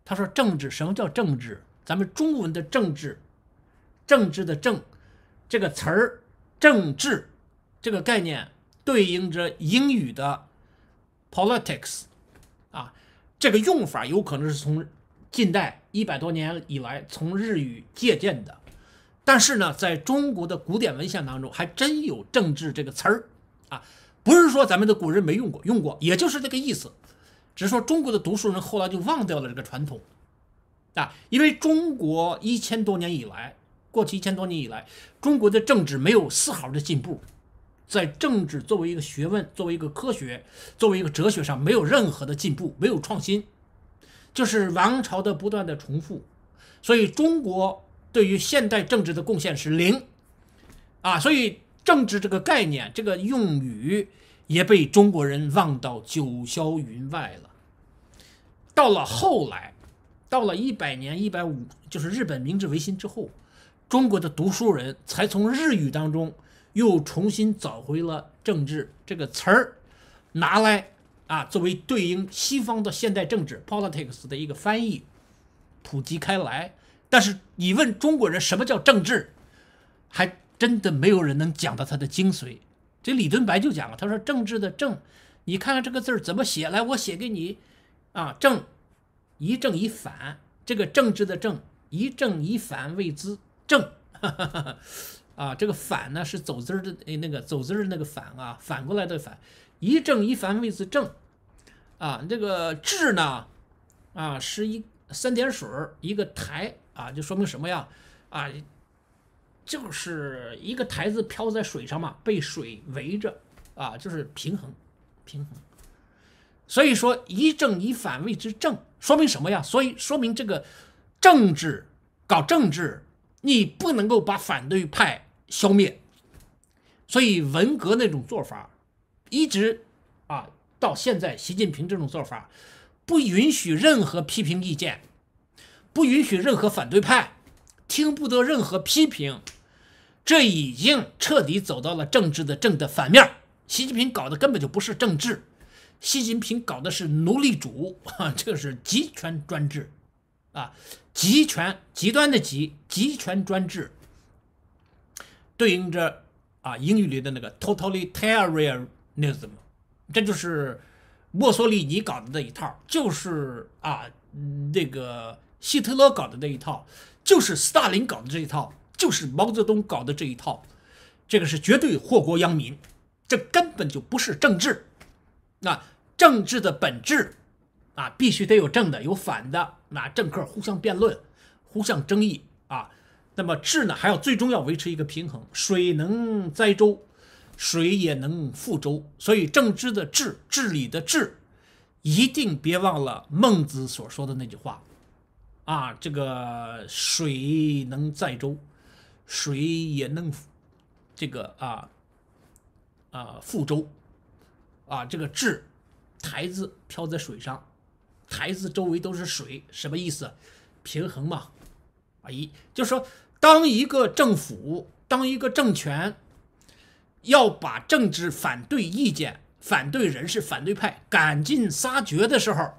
他说政治什么叫政治？咱们中文的政治，政治的政这个词儿，政治这个概念对应着英语的 politics，啊，这个用法有可能是从近代一百多年以来从日语借鉴的。但是呢，在中国的古典文献当中，还真有“政治”这个词儿，啊，不是说咱们的古人没用过，用过，也就是这个意思，只是说中国的读书人后来就忘掉了这个传统，啊，因为中国一千多年以来，过去一千多年以来，中国的政治没有丝毫的进步，在政治作为一个学问、作为一个科学、作为一个哲学上，没有任何的进步，没有创新，就是王朝的不断的重复，所以中国。对于现代政治的贡献是零，啊，所以政治这个概念、这个用语也被中国人忘到九霄云外了。到了后来，到了一百年、一百五，就是日本明治维新之后，中国的读书人才从日语当中又重新找回了“政治”这个词儿，拿来啊作为对应西方的现代政治 （politics） 的一个翻译，普及开来。但是你问中国人什么叫政治，还真的没有人能讲到它的精髓。这李敦白就讲了，他说：“政治的政，你看看这个字怎么写？来，我写给你啊，正，一正一反。这个政治的政，一正一反谓之正 啊。这个反呢是走字儿的，哎，那个走字儿那个反啊，反过来的反，一正一反谓之正啊。这个治呢，啊，是一三点水一个台。”啊，就说明什么呀？啊，就是一个台子漂在水上嘛，被水围着，啊，就是平衡，平衡。所以说一正一反谓之正，说明什么呀？所以说明这个政治搞政治，你不能够把反对派消灭。所以文革那种做法，一直啊到现在，习近平这种做法，不允许任何批评意见。不允许任何反对派，听不得任何批评，这已经彻底走到了政治的正的反面。习近平搞的根本就不是政治，习近平搞的是奴隶主，这是集权专制，啊，集权极端的集集权专制，对应着啊英语里的那个 totalitarianism，这就是墨索里尼搞的那一套，就是啊那个。希特勒搞的那一套，就是斯大林搞的这一套，就是毛泽东搞的这一套，这个是绝对祸国殃民，这根本就不是政治。那政治的本质啊，必须得有正的，有反的，那政客互相辩论，互相争议啊。那么治呢，还要最终要维持一个平衡。水能载舟，水也能覆舟。所以政治的治，治理的治，一定别忘了孟子所说的那句话。啊，这个水能载舟，水也能这个啊啊覆舟。啊，这个“治”台子漂在水上，台子周围都是水，什么意思？平衡嘛。啊一，就说当一个政府、当一个政权要把政治反对意见、反对人士、反对派赶尽杀绝的时候，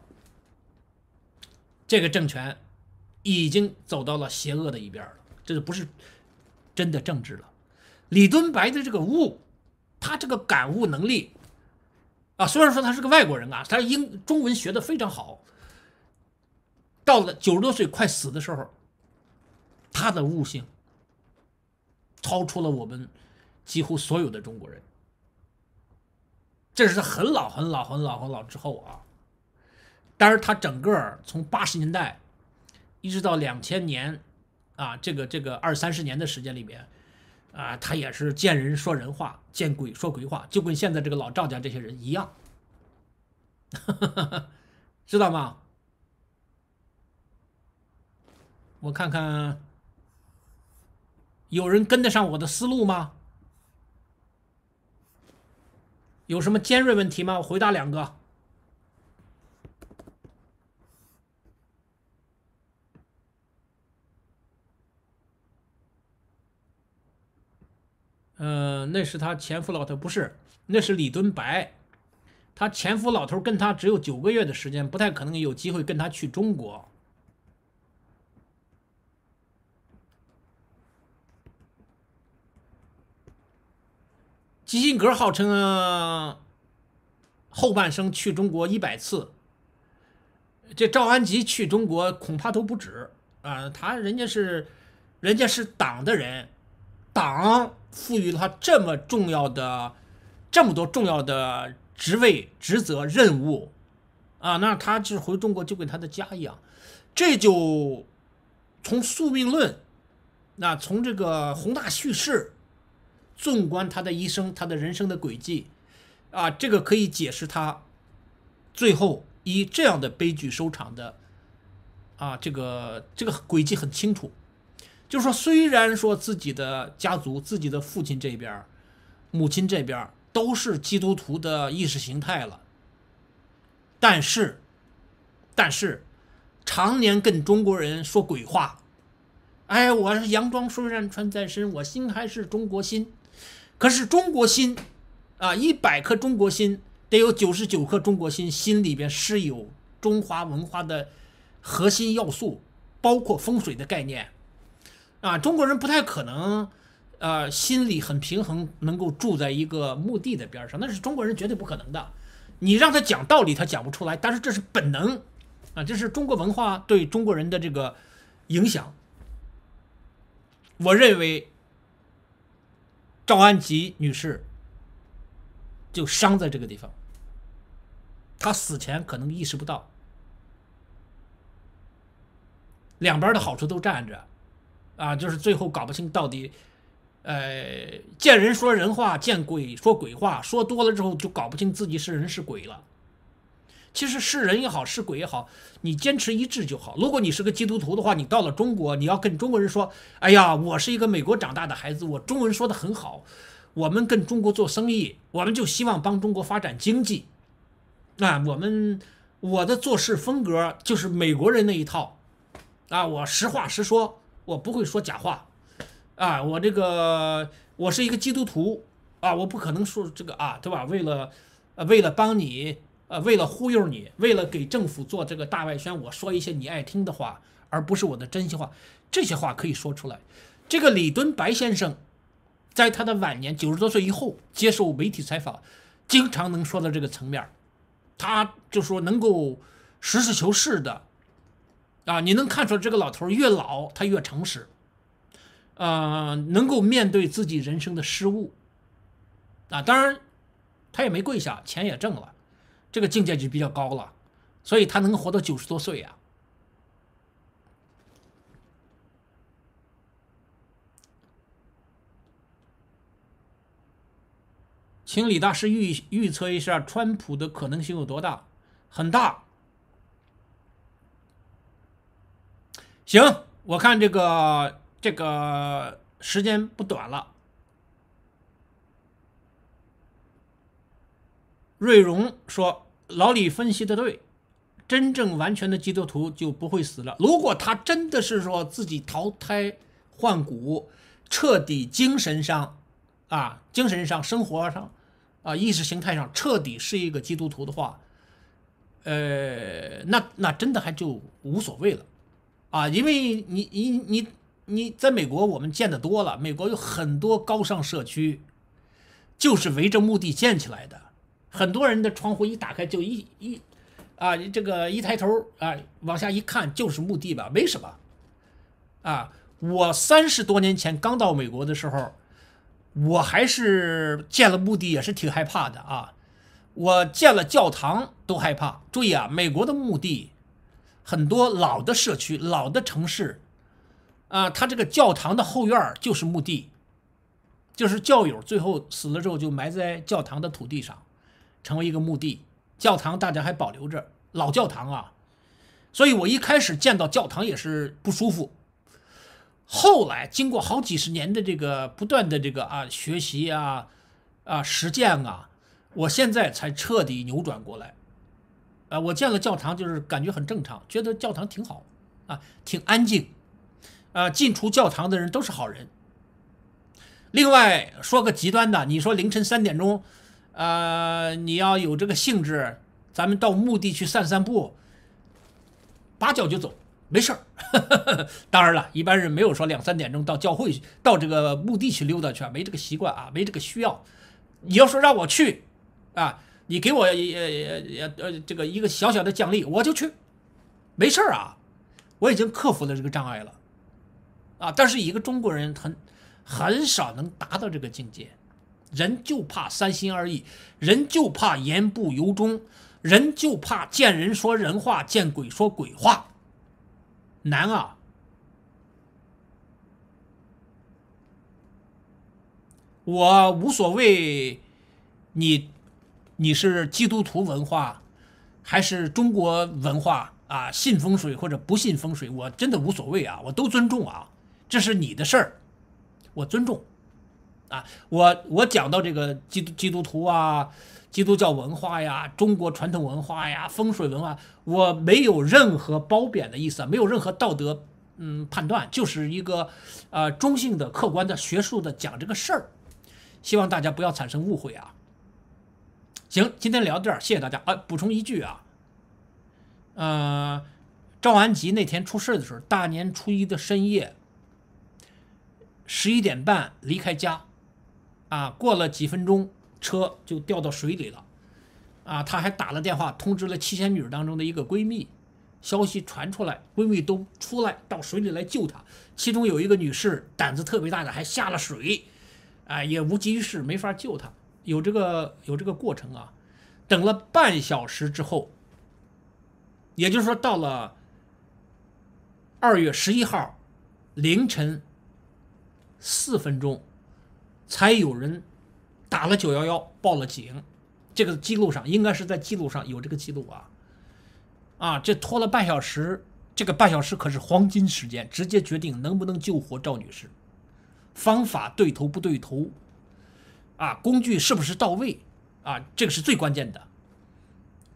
这个政权。已经走到了邪恶的一边了，这就不是真的政治了？李敦白的这个悟，他这个感悟能力啊，虽然说他是个外国人啊，他英中文学的非常好。到了九十多岁快死的时候，他的悟性超出了我们几乎所有的中国人。这是很老很老很老很老之后啊，但是他整个从八十年代。一直到两千年，啊，这个这个二三十年的时间里面，啊，他也是见人说人话，见鬼说鬼话，就跟现在这个老赵家这些人一样，知道吗？我看看，有人跟得上我的思路吗？有什么尖锐问题吗？我回答两个。呃，那是他前夫老头，不是，那是李敦白。他前夫老头跟他只有九个月的时间，不太可能有机会跟他去中国。基辛格号称后半生去中国一百次，这赵安吉去中国恐怕都不止啊。他人家是，人家是党的人，党。赋予了他这么重要的、这么多重要的职位、职责、任务，啊，那他就是回中国就跟他的家一样，这就从宿命论，那从这个宏大叙事，纵观他的一生，他的人生的轨迹，啊，这个可以解释他最后以这样的悲剧收场的，啊，这个这个轨迹很清楚。就说虽然说自己的家族、自己的父亲这边、母亲这边都是基督徒的意识形态了，但是，但是，常年跟中国人说鬼话，哎，我佯装然穿在身，我心还是中国心。可是中国心啊，一百颗中国心得有九十九颗中国心，心里边是有中华文化的核心要素，包括风水的概念。啊，中国人不太可能，呃，心理很平衡，能够住在一个墓地的边上，那是中国人绝对不可能的。你让他讲道理，他讲不出来。但是这是本能，啊，这是中国文化对中国人的这个影响。我认为，赵安吉女士就伤在这个地方。她死前可能意识不到，两边的好处都占着。啊，就是最后搞不清到底，呃，见人说人话，见鬼说鬼话，说多了之后就搞不清自己是人是鬼了。其实是人也好，是鬼也好，你坚持一致就好。如果你是个基督徒的话，你到了中国，你要跟中国人说：“哎呀，我是一个美国长大的孩子，我中文说的很好，我们跟中国做生意，我们就希望帮中国发展经济。”啊，我们我的做事风格就是美国人那一套。啊，我实话实说。我不会说假话，啊，我这个我是一个基督徒，啊，我不可能说这个啊，对吧？为了呃，为了帮你，呃，为了忽悠你，为了给政府做这个大外宣，我说一些你爱听的话，而不是我的真心话。这些话可以说出来。这个李敦白先生，在他的晚年九十多岁以后接受媒体采访，经常能说到这个层面，他就说能够实事求是的。啊，你能看出这个老头越老，他越诚实，呃，能够面对自己人生的失误，啊，当然，他也没跪下，钱也挣了，这个境界就比较高了，所以他能活到九十多岁呀。请李大师预预测一下川普的可能性有多大？很大。行，我看这个这个时间不短了。瑞荣说：“老李分析的对，真正完全的基督徒就不会死了。如果他真的是说自己淘胎换骨，彻底精神上、啊精神上、生活上、啊意识形态上彻底是一个基督徒的话，呃，那那真的还就无所谓了。”啊，因为你你你你在美国，我们见得多了。美国有很多高尚社区，就是围着墓地建起来的。很多人的窗户一打开，就一一啊，这个一抬头啊，往下一看就是墓地吧，没什么。啊，我三十多年前刚到美国的时候，我还是见了墓地也是挺害怕的啊。我见了教堂都害怕。注意啊，美国的墓地。很多老的社区、老的城市，啊，它这个教堂的后院就是墓地，就是教友最后死了之后就埋在教堂的土地上，成为一个墓地。教堂大家还保留着老教堂啊，所以我一开始见到教堂也是不舒服。后来经过好几十年的这个不断的这个啊学习啊啊实践啊，我现在才彻底扭转过来。啊，我见了教堂就是感觉很正常，觉得教堂挺好，啊，挺安静，啊，进出教堂的人都是好人。另外说个极端的，你说凌晨三点钟，呃，你要有这个兴致，咱们到墓地去散散步，拔脚就走，没事儿。当然了，一般人没有说两三点钟到教会去，到这个墓地去溜达去，没这个习惯啊，没这个需要。你要说让我去，啊。你给我呃呃呃这个一个小小的奖励，我就去，没事儿啊，我已经克服了这个障碍了，啊，但是一个中国人很很少能达到这个境界，人就怕三心二意，人就怕言不由衷，人就怕见人说人话，见鬼说鬼话，难啊，我无所谓你。你是基督徒文化，还是中国文化啊？信风水或者不信风水，我真的无所谓啊，我都尊重啊，这是你的事儿，我尊重，啊，我我讲到这个基督基督徒啊，基督教文化呀，中国传统文化呀，风水文化，我没有任何褒贬的意思，没有任何道德嗯判断，就是一个呃中性的、客观的、学术的讲这个事儿，希望大家不要产生误会啊。行，今天聊这儿，谢谢大家。啊，补充一句啊，呃，赵安吉那天出事的时候，大年初一的深夜十一点半离开家，啊，过了几分钟，车就掉到水里了，啊，他还打了电话通知了七仙女当中的一个闺蜜，消息传出来，闺蜜都出来到水里来救他，其中有一个女士胆子特别大的，还下了水，啊，也无济于事，没法救他。有这个有这个过程啊，等了半小时之后，也就是说到了二月十一号凌晨四分钟，才有人打了九幺幺报了警。这个记录上应该是在记录上有这个记录啊，啊，这拖了半小时，这个半小时可是黄金时间，直接决定能不能救活赵女士。方法对头不对头？啊，工具是不是到位？啊，这个是最关键的。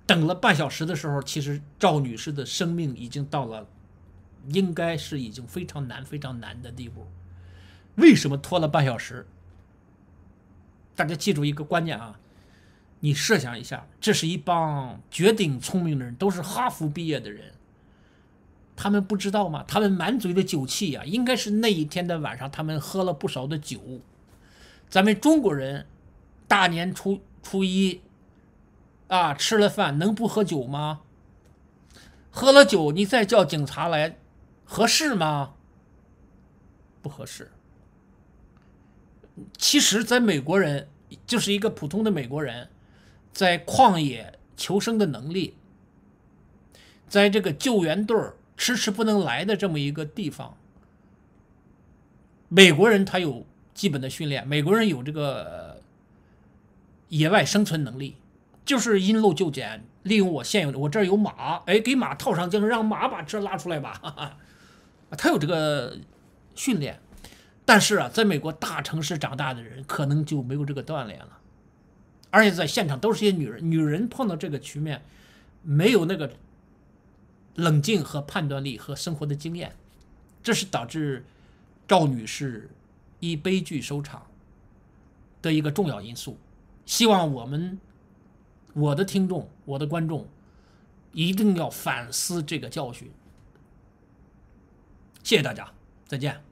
等了半小时的时候，其实赵女士的生命已经到了，应该是已经非常难、非常难的地步。为什么拖了半小时？大家记住一个观念啊！你设想一下，这是一帮绝顶聪明的人，都是哈佛毕业的人，他们不知道吗？他们满嘴的酒气呀，应该是那一天的晚上，他们喝了不少的酒。咱们中国人，大年初初一，啊，吃了饭能不喝酒吗？喝了酒，你再叫警察来，合适吗？不合适。其实，在美国人就是一个普通的美国人，在旷野求生的能力，在这个救援队迟迟不能来的这么一个地方，美国人他有。基本的训练，美国人有这个野外生存能力，就是因陋就简，利用我现有的，我这儿有马，哎，给马套上就是让马把车拉出来吧。他有这个训练，但是啊，在美国大城市长大的人可能就没有这个锻炼了，而且在现场都是些女人，女人碰到这个局面，没有那个冷静和判断力和生活的经验，这是导致赵女士。以悲剧收场的一个重要因素，希望我们、我的听众、我的观众一定要反思这个教训。谢谢大家，再见。